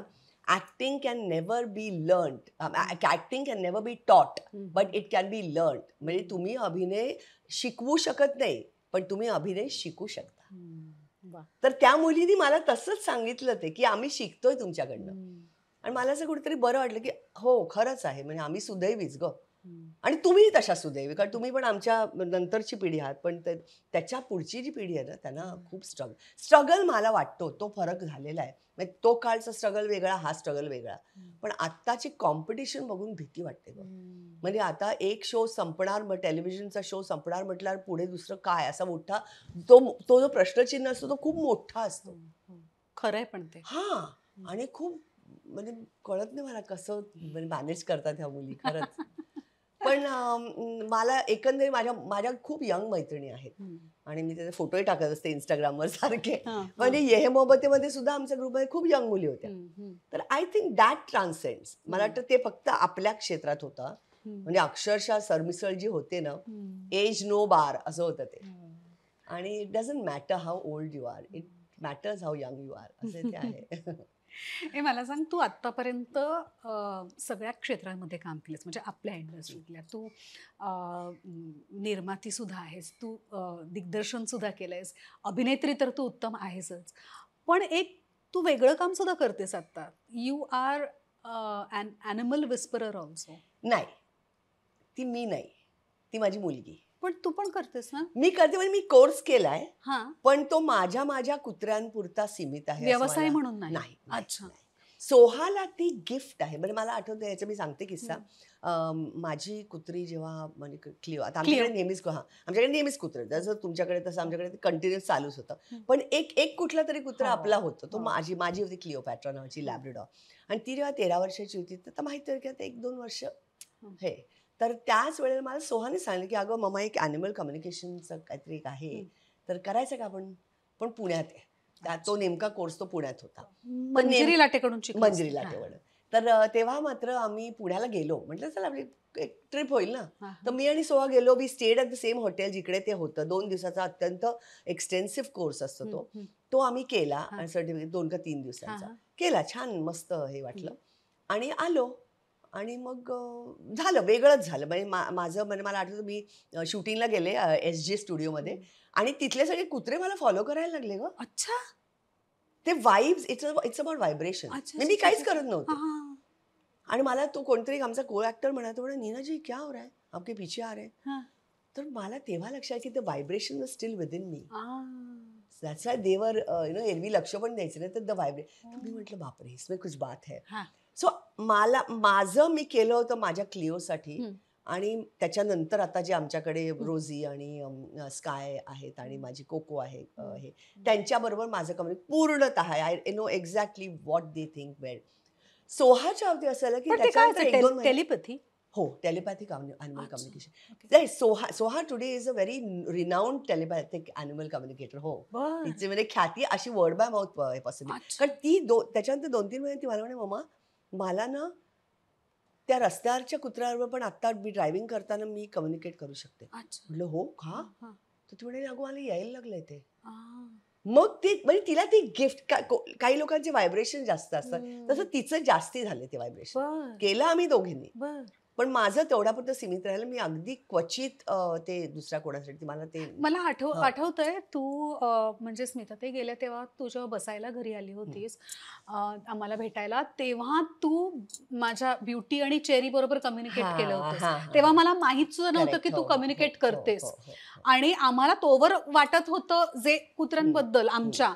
acting can never be learn acting can never be taught but it can be learn म्हणजे तुम्ही अभिनय शिकवू शकत नाही पण तुम्ही अभिनय शिकू शकता तर त्या मुलीने मला तसंच सांगितलं ते की आम्ही शिकतोय तुमच्याकडनं आणि मला असं कुठेतरी बरं वाटलं की हो खरंच आहे म्हणजे आम्ही सुदैवीच ग आणि तुम्ही तशा सुदैवी कारण तुम्ही पण आमच्या नंतरची पिढी आहात पण त्याच्या पुढची जी पिढी आहे ना त्यांना खूप स्ट्रगल स्ट्रगल मला वाटतो तो फरक झालेला आहे म्हणजे तो काळचा स्ट्रगल वेगळा हा स्ट्रगल वेगळा पण आत्ताची कॉम्पिटिशन बघून भीती वाटते बघ म्हणजे आता एक शो संपणार मग टेलिव्हिजनचा शो संपणार म्हटल्यावर पुढे दुसरं काय असा मोठा तो तो जो प्रश्नचिन्ह असतो तो खूप मोठा असतो हो, हो. खरंय पण ते हा आणि खूप म्हणजे कळत नाही मला कसं मॅनेज करतात ह्या मुली खरंच पण मला एकंदरीत माझ्या माझ्या खूप यंग मैत्रिणी आहेत आणि मी त्याचे फोटोही टाकत असते इंस्टाग्रामवर सारखे म्हणजे येहे मोहबतेमध्ये सुद्धा आमच्या ग्रुपमध्ये खूप यंग मुली होत्या तर आय थिंक दॅट ट्रान्सेंड्स मला वाटतं ते फक्त आपल्या क्षेत्रात होतं म्हणजे अक्षरशः सरमिसळ जी होते ना एज नो बार असं होतं ते आणि it doesn't matter how old you are it matters how young you are असे ते आहे हे मला सांग तू आत्तापर्यंत सगळ्या क्षेत्रांमध्ये काम केलंस म्हणजे आपल्या इंडस्ट्रीतल्या तू निर्मातीसुद्धा आहेस तू दिग्दर्शनसुद्धा केलं आहेस अभिनेत्री तर तू उत्तम आहेसच पण एक तू वेगळं कामसुद्धा करतेस आत्ता you are an animal whisperer also नाही ती मी नाही ती माझी मुलगी पण तू पण करतेस ना मी करते म्हणजे मी कोर्स केलाय पण तो माझ्या माझ्या कुत्र्यांपुरता सीमित आहे व्यवसाय म्हणून नाही अच्छा सोहाला ती गिफ्ट आहे म्हणजे मला आठवतं याचं मी सांगते किस्सा माझी कुत्री जेव्हा म्हणजे क्लिओ आता आमच्याकडे नेहमीच हा आमच्याकडे नेहमीच कुत्रे जसं तुमच्याकडे तसं आमच्याकडे कंटिन्युअस चालूच होतं पण एक एक कुठला तरी कुत्रा हो. आपला होतो तो हो. माझी माझी होती क्लिओ पॅट्रॉनची लॅबरेडॉ आणि ती जेव्हा तेरा वर्षाची होती तर माहिती आहे की आता एक दोन वर्ष हे तर त्याच वेळेला मला सोहाने सांगितलं की अगं ममा एक ॲनिमल कम्युनिकेशनचं काहीतरी आहे तर करायचं का आपण पण पुण्यात आहे तो नेमका कोर्स तो पुण्यात होता मंजिरी लाटेकडून मंजिरी लाटेकडून तर तेव्हा मात्र आम्ही पुण्याला गेलो म्हटलं चला आपली एक ट्रिप होईल ना तर मी आणि सोहा गेलो we stayed at the same hotel जिकडे ते होतं दोन दिवसाचा अत्यंत एक्सटेन्सिव्ह कोर्स असतो तो तो आम्ही केला सर्टिफिकेट दोन का तीन दिवसांचा केला छान मस्त हे वाटलं आणि आलो आणि मग झालं वेगळंच झालं म्हणजे मा माझं म्हणजे मला आठवतं मी शूटिंगला गेले एस स्टुडिओ स्टुडिओमध्ये आणि तिथले सगळे कुत्रे मला फॉलो करायला लागले ग अच्छा ते vibe it's it's about vibration मी काहीच करत नव्हतं आणि मला तो कोणतरी आमचा को ऍक्टर म्हणायचं म्हणा नीनाजी क्या हो रहा है आपके पीछे आ रहे तर मला तेव्हा लक्षात की the vibration was still within me देवर यु नो एरवी लक्ष पण द्यायचं नाही तर द व्हायब्रेशन मी म्हटलं बापरे इसमें कुछ बात है सो मला माझं मी केलं होतं माझ्या क्लिओसाठी आणि त्याच्यानंतर आता जे आमच्याकडे रोजी आणि स्काय आहेत आणि माझी कोको आहे हे त्यांच्याबरोबर माझं कम्युनि पूर्णत I know exactly what they think well सोहाच्या अवधी असं की टेलिपथी हो telepathic animal communication Soha Soha today is a very renowned telepathic animal communicator हो तिचे म्हणजे ख्याती अशी वर्ड बाय माउथ पॉसिबल कारण ती दो त्याच्यानंतर दोन तीन महिने ती मला म्हणे मम्मा मला ना त्या रस्त्यावरच्या कुत्र्यावर पण आत्ता मी ड्रायव्हिंग करताना मी कम्युनिकेट करू शकते म्हटलं हो का तर ती म्हणे अगो मला यायला लागलंय ते मग ती म्हणजे तिला ती गिफ्ट काही लोकांचे व्हायब्रेशन जास्त असतात तसं तिचं जास्ती झालं ते व्हायब्रेशन केलं आम्ही दोघींनी पण माझं तेवढ्यापुरतं सीमित राहिलं मी अगदी क्वचित ते दुसऱ्या कोणासाठी मला ते मला आठव आठवतंय तू म्हणजे स्मिता ते गेल्या तेव्हा तुझ्या बसायला घरी आली होतीस आम्हाला भेटायला तेव्हा तू माझ्या ब्युटी आणि चेरी बरोबर कम्युनिकेट केलं होतं तेव्हा मला माहीत सुद्धा नव्हतं की तू हो, हो, कम्युनिकेट हो, करतेस आणि आम्हाला तोवर वाटत होतं जे कुत्र्यांबद्दल आमच्या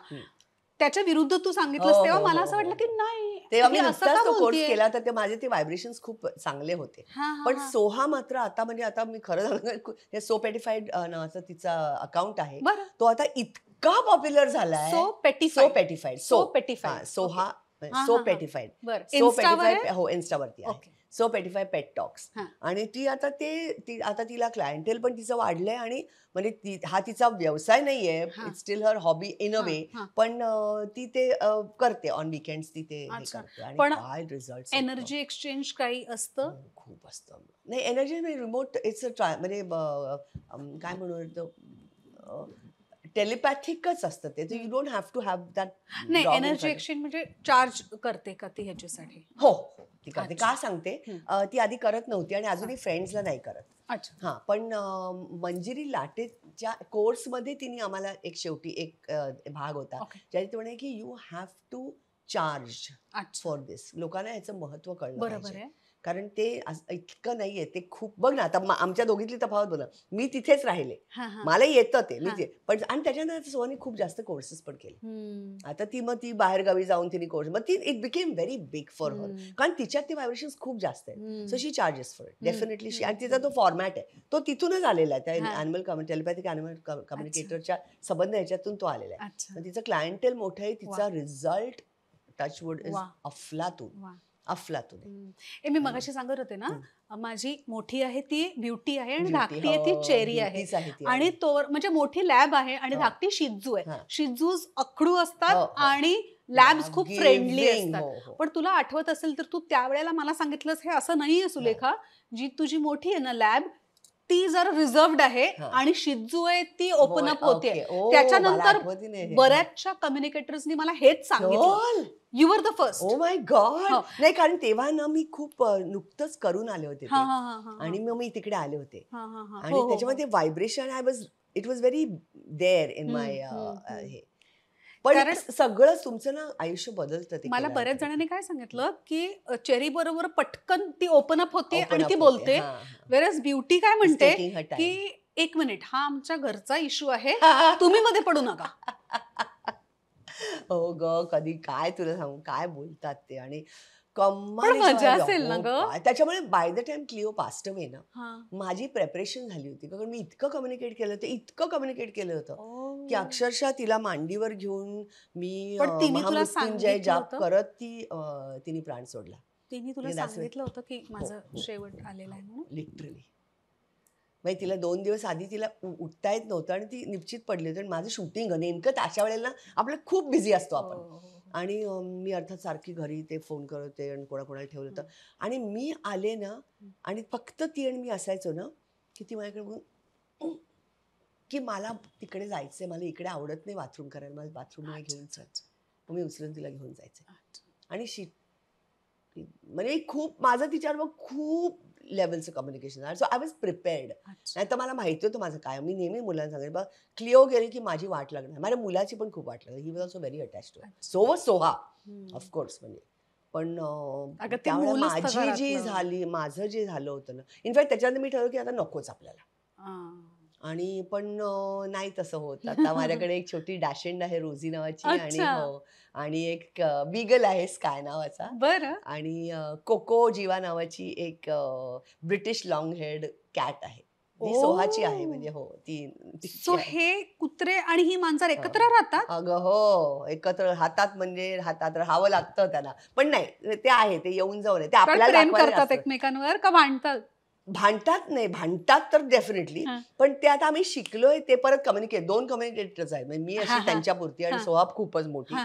त्याच्या विरुद्ध तू सांगितलंस हो, तेव्हा हो, मला हो, असं वाटलं की नाही तेव्हा मी तो कोर्स केला तर ते माझे ते व्हायब्रेशन खूप चांगले होते पण सोहा मात्र आता म्हणजे आता मी खरं सो सोपेटिफाईड नावाचा तिचा अकाउंट आहे तो आता इतका पॉप्युलर झालाय सो पेटी so petified so petified Soha so petified so petified हो इन्स्टावरती आहे सो पेटीफाय पेट टॉक्स आणि ती आता ते ती आता तिला क्लायंटेल पण तिचं वाढलंय आणि म्हणजे ती हा तिचा व्यवसाय नाहीये it's still her hobby in a way पण ती ते करते ऑन वीकेंड्स ती ते करते रिझल्ट एनर्जी एक्सचेंज काही असतं हो, खूप असतं नाही energy remote it's a try म्हणजे काय म्हणू टेलिपॅथिकच असतं ते you don't have to have that नाही एनर्जी एक्सचेंज म्हणजे चार्ज करते का ती ह्याच्यासाठी हो, हो. ती करते का सांगते ती आधी करत नव्हती आणि अजूनही फ्रेंड्सला नाही करत हां पण मंजिरी लाटेच्या कोर्समध्ये तिने आम्हाला एक शेवटी एक भाग होता ज्याच्यात ती म्हणे की you have to charge for this लोकांना याचं महत्व कळलं बरोबर आहे कारण ते इतकं नाहीये ते खूप बघ ना आता आमच्या दोघीतली तफावत बघा मी तिथेच राहिले मला येतं ते मी म्हणजे, पण आणि त्याच्यानंतर सोहनी खूप जास्त कोर्सेस पण केले आता ती मग ती बाहेरगावी जाऊन तिने कोर्स मग ती it became very big for her कारण तिच्यात ती व्हायब्रेशन खूप जास्त आहे so she charges for it definitely she आणि तिचा तो फॉर्मॅट आहे तो तिथूनच आलेला आहे त्या अॅनिमल टेलिपॅथिक अॅनिमल कम्युनिकेटरच्या संबंध ह्याच्यातून तो आलेला आहे तिचं क्लायंटेल मोठं आहे तिचा रिझल्ट टचवूड इज अफलातून अफलातून ए मी मगाशी सांगत होते ना माझी मोठी आहे ती ब्युटी आहे आणि धाकटी आहे हो, ती चेरी आहे आणि तो म्हणजे मोठी लॅब आहे आणि हो. धाकटी शिजू आहे शिजू अखडू असतात हो, आणि लॅब्स खूप फ्रेंडली असतात पण तुला आठवत असेल तर तू त्यावेळेला मला सांगितलंस हे असं नाही आहे सुलेखा जी तुझी मोठी आहे ना लॅब ती जर रिझर्वड आहे आणि शिजू आहे ती ओपन अप होते त्याच्यानंतर बऱ्याचशा कम्युनिकेटर्सनी मला हेच सांगितलं you are the first oh my god नाही कारण तेव्हा ना मी खूप नुकतंच करून आले होते आणि मग मी तिकडे आले होते आणि हो, हो, हो. त्याच्यामध्ये vibration I was it was very there in my हे पण सगळंच तुमचं ना आयुष्य बदलतं मला बऱ्याच जणांनी काय सांगितलं की चेरी बरोबर पटकन ती ओपन अप होते आणि ती बोलते वेरस ब्युटी काय म्हणते की एक मिनिट हा आमच्या घरचा इश्यू आहे तुम्ही मध्ये पडू नका हो ग कधी काय तुला सांगू काय बोलतात ते आणि कम असेल ना त्याच्यामुळे by the time Cleo passed मे ना माझी प्रेपरेशन झाली होती कारण मी इतकं कम्युनिकेट केलं होतं इतकं कम्युनिकेट केलं होतं की अक्षरशः तिला मांडीवर घेऊन मी महामृत्युंजय जाप करत ती तिने प्राण सोडला तिने तुला सांगितलं होतं की हो. माझं शेवट आलेला आहे लिटरली म्हणजे तिला दोन दिवस आधी तिला उठता येत नव्हतं आणि ती निश्चित पडली होती आणि माझं शूटिंग नेमकं अशा वेळेला आपलं खूप बिझी असतो आपण हो, हो. आणि मी अर्थात सारखी घरी ते फोन करत आणि कोणाकोणाला ठेवलं होतं आणि मी आले ना आणि फक्त ती आणि मी असायचो ना की ती माझ्याकडे बघून की मला तिकडे जायचं आहे मला इकडे आवडत नाही बाथरूम करायला मला बाथरूमला घेऊन जायचं मी उचलून तिला घेऊन जायचं आणि शी म्हणजे खूप माझा तिच्यावर मग खूप लेवलचं कम्युनिकेशन झालं सो आय वॉज प्रिपेअर्ड नाही तर मला माहिती होतं माझं काय मी नेहमी मुलांना सांगेल बघ क्लिओ गेली की माझी वाट लागणार माझ्या मुलाची पण खूप वाट लागली he was also very attach to so व सोहा ऑफकोर्स म्हणजे पण माझी जी झाली माझं जे झालं होतं ना इनफॅक्ट त्याच्यानंतर मी ठरवलं की आता नकोच आपल्याला आणि पण नाही तसं होत आता माझ्याकडे एक छोटी डॅशेंड आहे रोझी नावाची आणि हो, आणि एक बिगल आहे स्काय नावाचा बर आणि कोको जीवा नावाची एक ब्रिटिश लॉंग हेड कॅट आहे सोहाची आहे म्हणजे हो ती सो हे कुत्रे आणि ही मांजर हो. एकत्र राहतात अगं हो एकत्र हातात म्हणजे हातात राहावं लागतं त्याला पण नाही ते आहे ते येऊन जाऊन ते आपल्याला एकमेकांवर का भांडतात भांडतात नाही भांडतात तर डेफिनेटली पण ते आता आम्ही शिकलोय ते परत कम्युनिकेट दोन कम्युनिकेटर्स आहेत म्हणजे मी अशी त्यांच्यापुरती आणि स्वभाव खूपच मोठी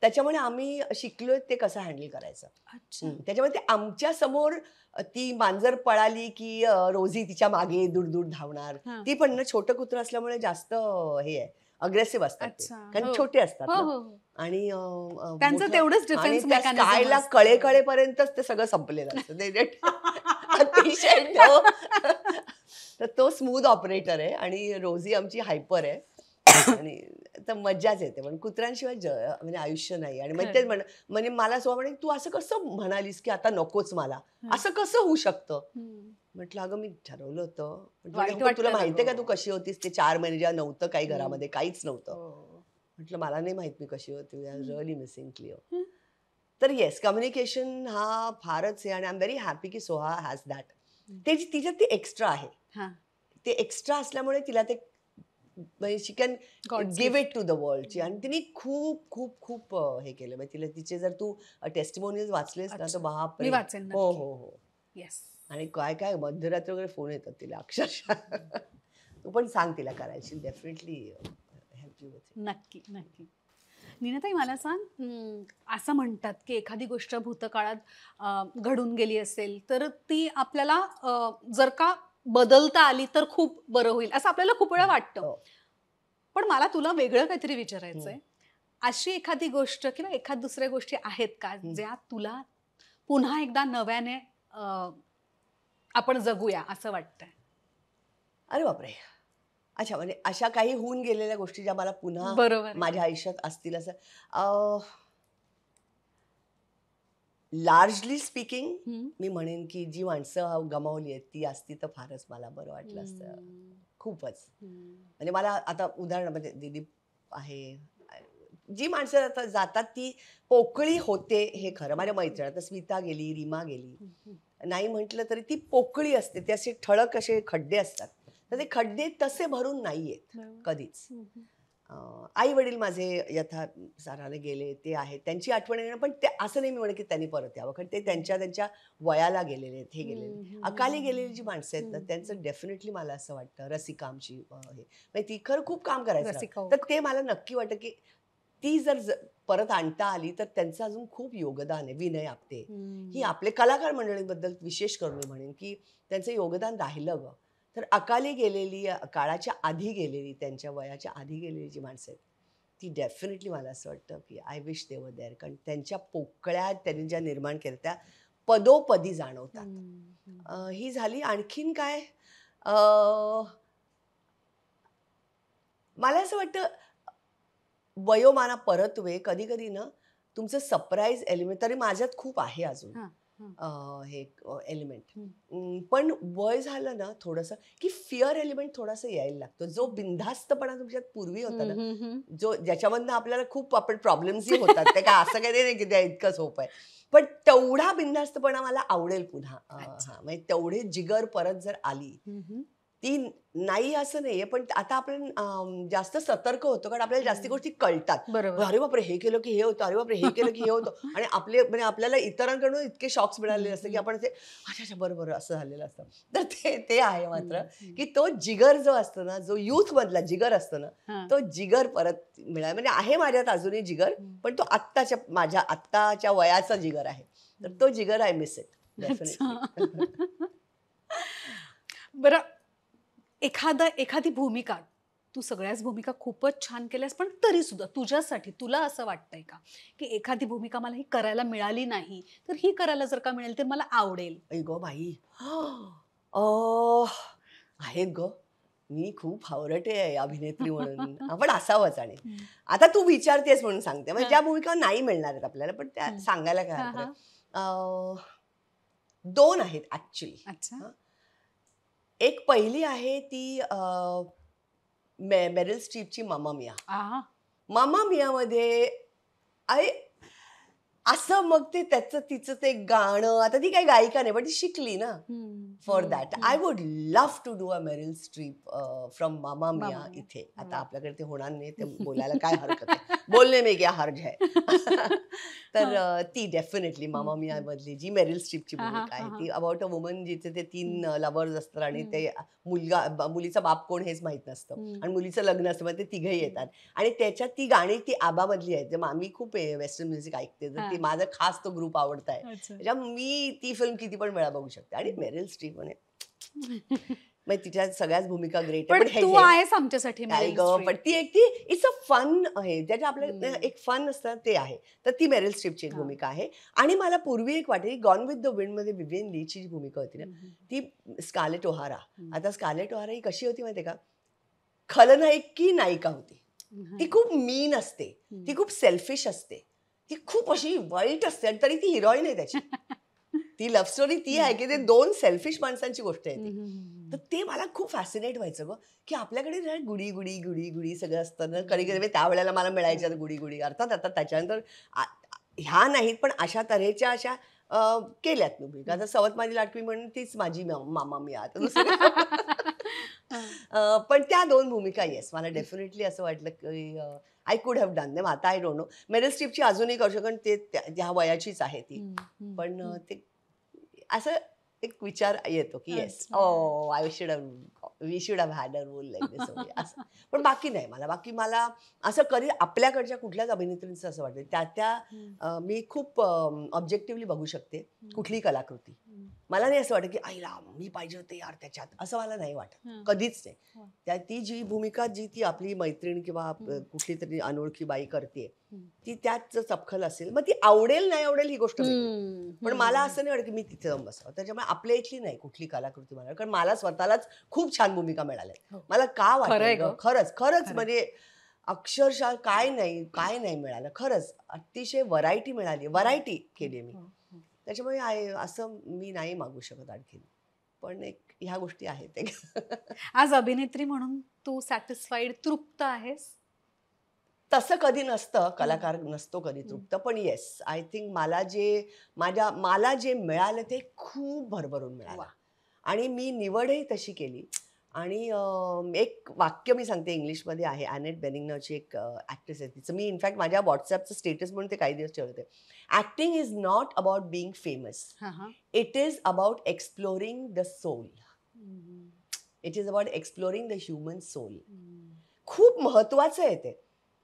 त्याच्यामुळे आम्ही शिकलोय ते कसं हँडल करायचं त्याच्यामुळे ते आमच्या समोर ती मांजर पळाली की रोजी तिच्या मागे दूर दूर धावणार ती पण ना छोटं कुत्र असल्यामुळे जास्त हे आहे अग्रेसिव्ह असतात कारण हो. छोटे असतात हो, हो, आणि त्यांचं तेवढंच कळे कळेपर्यंतच ते सगळं संपलेलं असतं अतिशय तो तो स्मूथ ऑपरेटर आहे आणि रोजी आमची हायपर आहे आणि तर मज्जाच येते पण कुत्र्यांशिवाय ज म्हणजे आयुष्य नाही आणि मग तेच म्हण म्हणजे मला स्वभाव म्हणे तू असं कसं म्हणालीस की आता नकोच मला असं कसं होऊ शकतं म्हटलं अगं मी ठरवलं होतं हो, तुला माहितीये का हो. तू कशी होतीस ते चार महिने जेव्हा नव्हतं काही घरामध्ये काहीच नव्हतं हो. म्हटलं मला नाही माहित मी कशी होती रिअली मिसिंग क्लिअर तर येस कम्युनिकेशन हा फारच आहे आणि आय एम व्हेरी हॅपी की सोहा हॅज दॅट ते तिच्यात ती एक्स्ट्रा आहे ते एक्स्ट्रा असल्यामुळे तिला ते she can give it to the world वर्ल्डची आणि तिने खूप खूप खूप हे केलं म्हणजे तिला तिचे जर तू टेस्टिमोनियल वाचलेस ना तर बाप हो, हो हो हो येस आणि काय काय मध्यरात्री वगैरे फोन येतात तिला अक्षरशः तू पण सांग तिला करायची डेफिनेटली हेल्प यू विथ नक्की नक्की नीनाताई मला सांग असं म्हणतात की एखादी गोष्ट भूतकाळात घडून गेली असेल तर ती आपल्याला जर का बदलता आली तर खूप बरं होईल असं आपल्याला खूप वेळा वाटतं हो. पण मला तुला वेगळं काहीतरी विचारायचंय अशी एखादी गोष्ट किंवा एखाद दुसऱ्या गोष्टी आहेत का ज्या तुला पुन्हा एकदा नव्याने आपण जगूया असं वाटतंय अरे बापरे अच्छा म्हणजे अशा काही होऊन गेलेल्या गोष्टी ज्या मला पुन्हा बरोबर माझ्या आयुष्यात असतील असं लार्जली स्पीकिंग मी म्हणेन की जी माणसं गमावली आहेत ती असती तर फारच मला बरं वाटलं असतं खूपच म्हणजे मला आता उदाहरण म्हणजे दिलीप आहे जी माणसं आता जातात ती पोकळी होते हे खरं माझ्या मैत्रिणी आता स्मिता गेली रीमा गेली नाही म्हटलं तरी ती पोकळी असते ते असे ठळक असे खड्डे असतात तर ते खड्डे तसे भरून नाही आहेत कधीच आई वडील माझे यथा साराने गेले ते आहेत त्यांची आठवण येणं पण ते असं नाही मी म्हणे की त्यांनी परत यावं कारण ते त्यांच्या त्यांच्या वयाला गेलेले आहेत हे गेलेले अकाली गेलेली जी माणसं आहेत ना त्यांचं डेफिनेटली मला असं वाटतं रसिकामची हे म्हणजे ती खरं खूप काम करायचं तर ते मला नक्की वाटतं की ती जर परत आणता आली तर त्यांचं अजून खूप योगदान आहे विनय आपते ही आपले कलाकार मंडळींबद्दल विशेष करून मी म्हणेन की त्यांचं योगदान राहिलं ग तर अकाली गेलेली काळाच्या आधी गेलेली त्यांच्या वयाच्या आधी गेलेली जी माणसं आहेत ती डेफिनेटली मला असं वाटतं की आय विश देव देअर कारण त्यांच्या पोकळ्या त्यांनी ज्या निर्माण केल्या त्या पदोपदी जाणवतात ही झाली आणखीन काय मला असं वाटतं वयोमाना परतवे कधी कधी ना तुमचं सरप्राईज एलिमेंट तरी माझ्यात खूप आहे अजून हे एलिमेंट पण वय झालं ना थोडस की फिअर एलिमेंट थोडासा यायला लागतो जो बिंधास्तपणा तुमच्यात पूर्वी होता ना जो ज्याच्यामधनं आपल्याला खूप आपण प्रॉब्लेम्सही होतात ते काय असं काही नाही की त्या इतकं सोपं आहे पण तेवढा बिंधास्तपणा मला आवडेल पुन्हा म्हणजे तेवढे जिगर परत जर आली ती नाही असं नाहीये पण आता आपण जास्त सतर्क होतो कारण आपल्याला जास्त गोष्टी कळतात बरं अरे बापरे हे केलं की हे होतं अरे बापरे हे केलं की हे होतं आणि आपले म्हणजे आपल्याला इतरांकडून इतके शॉक्स मिळाले असते की आपण ते अच्छा अच्छा बरोबर असं झालेलं असतं तर ते ते आहे मात्र की तो जिगर जो असतो ना जो युथ मधला जिगर असतो ना तो जिगर परत मिळाला म्हणजे आहे माझ्यात अजूनही जिगर पण तो आत्ताच्या माझ्या आत्ताच्या वयाचा जिगर आहे तर तो जिगर आय मिस इट बरं एखादा एखादी भूमिका तू सगळ्याच भूमिका खूपच छान केल्यास पण तरी सुद्धा तुझ्यासाठी तुला असं वाटतंय का की एखादी भूमिका मला ही करायला मिळाली नाही तर ही करायला जर का मिळेल तर मला आवडेल ऐ गो बाई आहे ग मी खूप हावरटे आहे अभिनेत्री म्हणून आपण असावंच आणि आता तू विचारतेस म्हणून सांगते म्हणजे ज्या भूमिका नाही मिळणार आहेत आपल्याला पण त्या सांगायला काय दोन आहेत ऍक्च्युली एक पहिली आहे ती मे मेरिल स्ट्रीपची मामा मिया मामा मियामध्ये आय असं मग ते त्याचं तिचं ते गाणं आता ती काही गायिका नाही पण ती शिकली ना for that I would love to do a Meryl Streep from Mamma Mia इथे आता आपल्याकडे ते होणार नाही ते बोलायला काय हरकत आहे बोलणे मे क्या हर्ज आहे तर ती डेफिनेटली मामा मिया मधली जी मेरिल स्ट्रीपची भूमिका आहे ती अबाउट अ वुमन जिथे ते तीन लवर्स असतात आणि ते मुलगा मुलीचा बाप कोण हेच माहीत नसतं आणि मुलीचं लग्न असतं मग ते तिघही येतात आणि त्याच्यात ती गाणी ती आबामधली आहे मामी खूप वेस्टर्न म्युझिक ऐकते की माझं खास तो ग्रुप आवडताय आहे मी ती फिल्म किती पण वेळा बघू शकते आणि मेरिल स्ट्रीप म्हणे तिच्या सगळ्याच भूमिका ग्रेट पण तू आहेस आमच्यासाठी पण ती एक ती इट्स अ फन आहे त्याच्या आपल्या एक फन असतं ते आहे तर ती मेरिल स्ट्रीपची एक भूमिका आहे आणि मला पूर्वी एक वाटली गॉन विथ द विंड मध्ये विवियन लीची जी भूमिका होती ना ती स्कालेट ओहारा आता स्कालेट ओहारा ही कशी होती माहिती का की नायिका होती ती खूप मीन असते ती खूप सेल्फिश असते ती खूप अशी वाईट असते आणि तरी ती हिरोईन आहे त्याची ती लव्ह स्टोरी ती आहे की ते दोन सेल्फिश माणसांची गोष्ट आहे ती तर ते मला खूप फॅसिनेट व्हायचं ग की आपल्याकडे गुडी गुडी गुडी गुडी सगळं असताना कधी कधी त्यावेळेला मला मिळायच्या गुडी गुडी अर्थात आता त्याच्यानंतर ह्या नाहीत पण अशा तऱ्हेच्या अशा केल्यात मी आता सवत माझी लाटवी म्हणून तीच माझी मामा मी आता पण त्या दोन भूमिका येस मला डेफिनेटली असं वाटलं की I could have done them आता आय डोंट नो मेरल स्टीपची अजूनही करू शकतो ते ह्या वयाचीच आहे ती पण ते असं एक विचार येतो की yes oh I should have we should have had a role like this असं पण बाकी नाही मला बाकी मला असं करी आपल्याकडच्या कुठल्याच अभिनेत्रींचं असं वाटतं त्या त्या मी खूप ऑब्जेक्टिव्हली बघू शकते कुठलीही कलाकृती मला नाही असं वाटत की आईला मी पाहिजे होते यार त्याच्यात असं मला नाही वाटत कधीच नाही हो. त्या ती जी भूमिका जी ती आपली मैत्रीण किंवा कुठली तरी अनोळखी बाई करते ती त्यात चपखल असेल मग ती आवडेल नाही आवडेल ही गोष्ट पण मला असं नाही वाटत की मी तिथे जाऊन बसावं त्याच्यामुळे आपल्या इथली नाही कुठली कलाकृती मला कारण मला स्वतःलाच खूप छान भूमिका मिळाल्या हो. मला का वाटत खरंच खरंच म्हणजे अक्षरशः काय नाही काय नाही मिळालं खरंच अतिशय वरायटी मिळाली वरायटी केली मी हो, हो. त्याच्यामुळे आहे असं मी नाही मागू शकत आणखीन पण एक ह्या गोष्टी आहेत आज अभिनेत्री म्हणून तू सॅटिस्फाईड तृप्त आहेस तसं कधी नसतं कलाकार नसतो कधी तृप्त पण येस आय थिंक मला जे माझ्या मला जे मिळालं ते खूप भरभरून मिळालं आणि मी निवडही तशी केली आणि एक वाक्य मी सांगते इंग्लिशमध्ये आहे ॲनेट बेनिंगनाची एक ॲक्ट्रेस आहे तिचं मी इनफॅक्ट माझ्या व्हॉट्सअपचं स्टेटस म्हणून ते काही दिवस ठेवते acting is not about being famous it is about exploring the soul it is about exploring the human soul खूप महत्वाचं आहे ते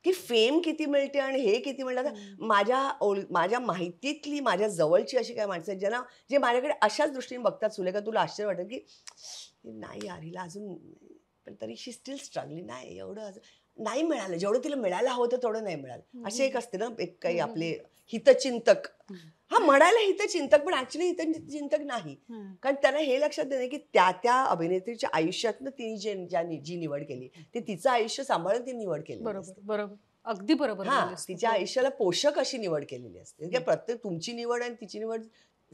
की फेम किती मिळते आणि हे किती मिळतं माझ्या ओल माझ्या माहितीतली माझ्या जवळची अशी काही माणसं आहेत ज्यांना जे माझ्याकडे अशाच दृष्टीने बघतात सुलेखा तुला आश्चर्य वाटत की नाही यार हिला अजून पण तरी शी स्टील स्ट्रगली नाही एवढं नाही मिळालं जेवढं तिला मिळायला हवं होतं तेवढं नाही मिळालं असे एक असते ना एक काही आपले हितचिंतक हा म्हणायला इथं चिंतक पण ऍक्च्युली इथं चिंतक नाही कारण त्यांना हे लक्षात देणं की त्या त्या अभिनेत्रीच्या आयुष्यातनं तिने जे जी निवड केली ती तिचं आयुष्य सांभाळून ती निवड केली बरोबर बरोबर अगदी बरोबर हा तिच्या आयुष्याला पोषक अशी निवड केलेली असते म्हणजे प्रत्येक तुमची निवड आणि तिची निवड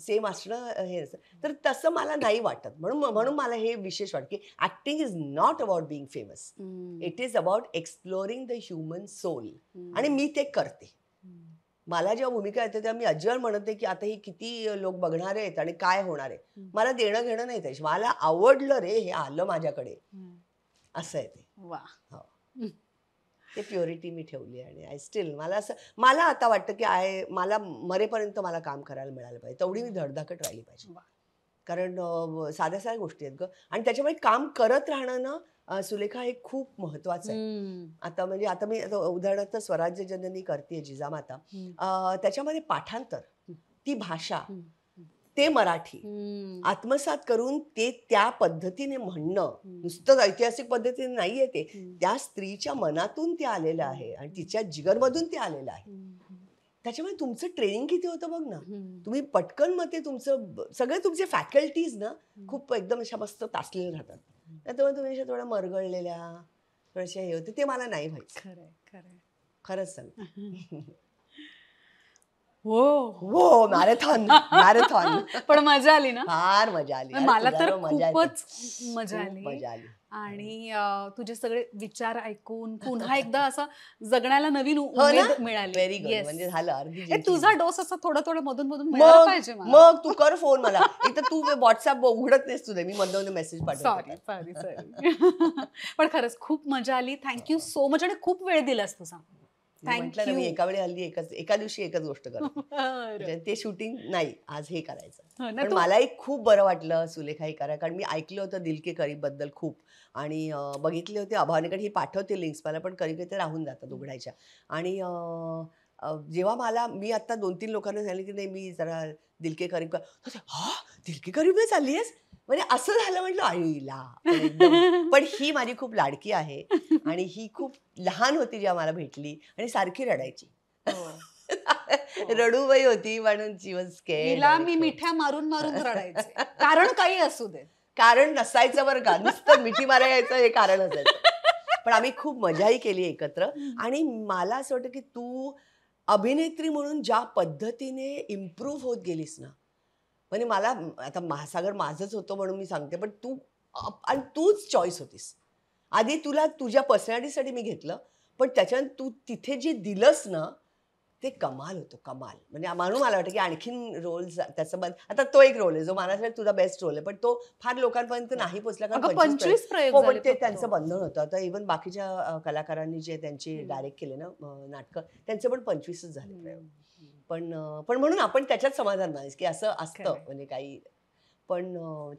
सेम असणं हे असं तर तसं मला नाही वाटत म्हणून म्हणून मला हे विशेष वाटत की acting is not about being famous it is about exploring the human soul आणि मी ते करते मला ज्या भूमिका येते त्या मी अजिबात म्हणत नाही की आता ही किती लोक बघणार आहेत आणि काय होणार आहे मला देणं घेणं नाही त्याची मला आवडलं रे हे आलं माझ्याकडे असं आहे ते वा प्युरिटी हो. मी ठेवली आणि आय स्टील मला असं मला आता वाटतं की आय मला मरेपर्यंत मला काम करायला मिळालं पाहिजे तेवढी मी धडधाकट राहिली पाहिजे कारण साध्या साध्या गोष्टी आहेत ग आणि त्याच्यामुळे काम करत राहणं ना सुलेखा हे खूप महत्वाचं आहे आता म्हणजे आता मी उदाहरणार्थ स्वराज्य जननी करते जिजामाता त्याच्यामध्ये पाठांतर ती भाषा ते मराठी आत्मसात करून ते त्या पद्धतीने म्हणणं नुसतं ऐतिहासिक पद्धतीने नाही येते त्या स्त्रीच्या मनातून ते आलेलं आहे आणि तिच्या जिगरमधून ते आलेलं आहे त्याच्यामुळे तुमचं ट्रेनिंग किती होतं बघ ना तुम्ही पटकन मध्ये तुमचं सगळे तुमचे फॅकल्टीज ना खूप एकदम अशा मस्त तासलेले राहतात तो तुम्ही अशा थोड्या मरगळलेल्या थोड्याशा हे होते ते मला नाही माहिती खरंय खरंय खरंच सांग हो हो मॅरेथॉन मॅरेथॉन पण मजा आली ना फार मजा आली मला तर खूपच मजा आली मजा आली आणि तुझे सगळे विचार ऐकून पुन्हा एकदा असं जगण्याला नवीन हो उमेद मिळाली व्हेरी म्हणजे झालं तुझा डोस असा थोडं थोडं मधून मधून पाहिजे मग तू कर फोन मला इथं तू व्हॉट्सअप उघडत नाहीस तुझे मी मधून मेसेज सॉरी सॉरी पण खरंच खूप मजा आली थँक्यू सो मच आणि खूप वेळ दिलास तुझा म्हटलं मी एका वेळी हल्ली एकच एका दिवशी एकच गोष्ट कर म्हणजे ते शूटिंग नाही आज हे करायचं हो पण मलाही खूप बरं वाटलं सुलेखा हे करा कारण मी ऐकलं होतं दिलके करीब बद्दल खूप आणि बघितले होते अभावनेकडे ही पाठवते लिंक्स मला पण करीब ते राहून जातात उघडायच्या आणि जेव्हा मला मी आता दोन तीन लोकांना सांगितलं की नाही मी जरा दिलके करीब हा दिलके करीब चालली आहेस म्हणजे असं झालं म्हटलं आईला पण ही माझी खूप लाडकी आहे आणि ही खूप लहान होती जेव्हा मला भेटली आणि सारखी रडायची हो. हो. रडूबाई होती म्हणून जीवन केला मी मिठ्या मारून मारून रडायचे कारण काही असू दे कारण नसायचं बरं का नुसतं मिठी मारायचं हे कारण असायचं पण आम्ही खूप मजाही केली एकत्र आणि मला असं वाटतं की तू अभिनेत्री म्हणून ज्या पद्धतीने इम्प्रूव्ह होत गेलीस ना म्हणजे मला आता महासागर माझंच होतो म्हणून मी सांगते पण तू आणि तूच चॉईस होतीस आधी तुला तुझ्या पर्सनॅलिटीसाठी मी घेतलं पण त्याच्यानंतर तू तिथे जे दिलंस ना ते कमाल होतो कमाल म्हणजे म्हणून मला वाटतं की आणखीन रोल त्याचं बंद आता तो एक रोल आहे जो मला तुझा बेस्ट रोल आहे पण तो फार लोकांपर्यंत हो. नाही पोहोचला कारण पंचवीस हो, ते त्यांचं बंधन होतं आता इव्हन बाकीच्या कलाकारांनी जे त्यांची डायरेक्ट केले ना नाटकं त्यांचे पण पंचवीसच झाले पण पण म्हणून आपण त्याच्यात समाधान नाही की असं असतं म्हणजे काही पण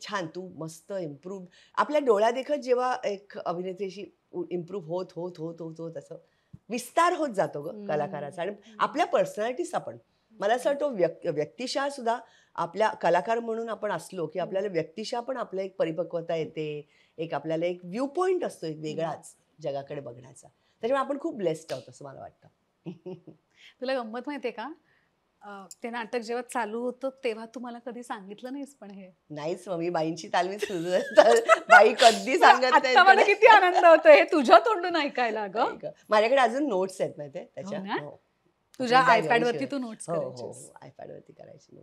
छान तू मस्त इम्प्रूव्ह आपल्या डोळ्यादेखत जेव्हा एक अभिनेत्रीशी इम्प्रूव्ह होत होत होत होत होत असं विस्तार होत जातो ग कलाकाराचा आणि आपल्या पर्सनॅलिटीचा आपण मला असं वाटतं व्यक् व्यक्तिशः सुद्धा आपल्या कलाकार म्हणून आपण असलो की आपल्याला व्यक्तिशः पण आपल्या एक परिपक्वता येते एक आपल्याला एक व्ह्यू पॉईंट असतो एक वेगळाच जगाकडे बघण्याचा त्याच्यामुळे आपण खूप ब्लेस्ड आहोत असं मला वाटतं तुला गंमत माहिती का ते नाटक जेव्हा चालू होतं तेव्हा तुम्हाला कधी सांगितलं नाहीस पण हे नाहीच मग मी बाईंची तालमी सुरू बाई कधी सांगत मला किती आनंद होतो हे तुझ्या तोंडून ऐकायला ग माझ्याकडे अजून नोट्स आहेत माहिती त्याच्या हो हो. तुझ्या आयपॅड वरती तू नोट्स आयपॅड हो, वरती करायची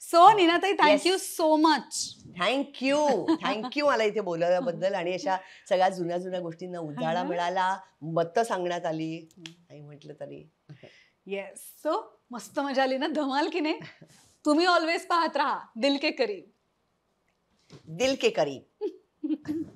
सो निनाताई thank you so much thank you thank you मला इथे बोलवल्याबद्दल आणि अशा सगळ्या जुन्या जुन्या गोष्टींना उजाळा मिळाला मत सांगण्यात आली नाही म्हटलं तरी येस सो मस्त मजा आली ना धमाल की नाही तुम्ही ऑलवेज पाहत राहा दिल के करीब दिल के करीब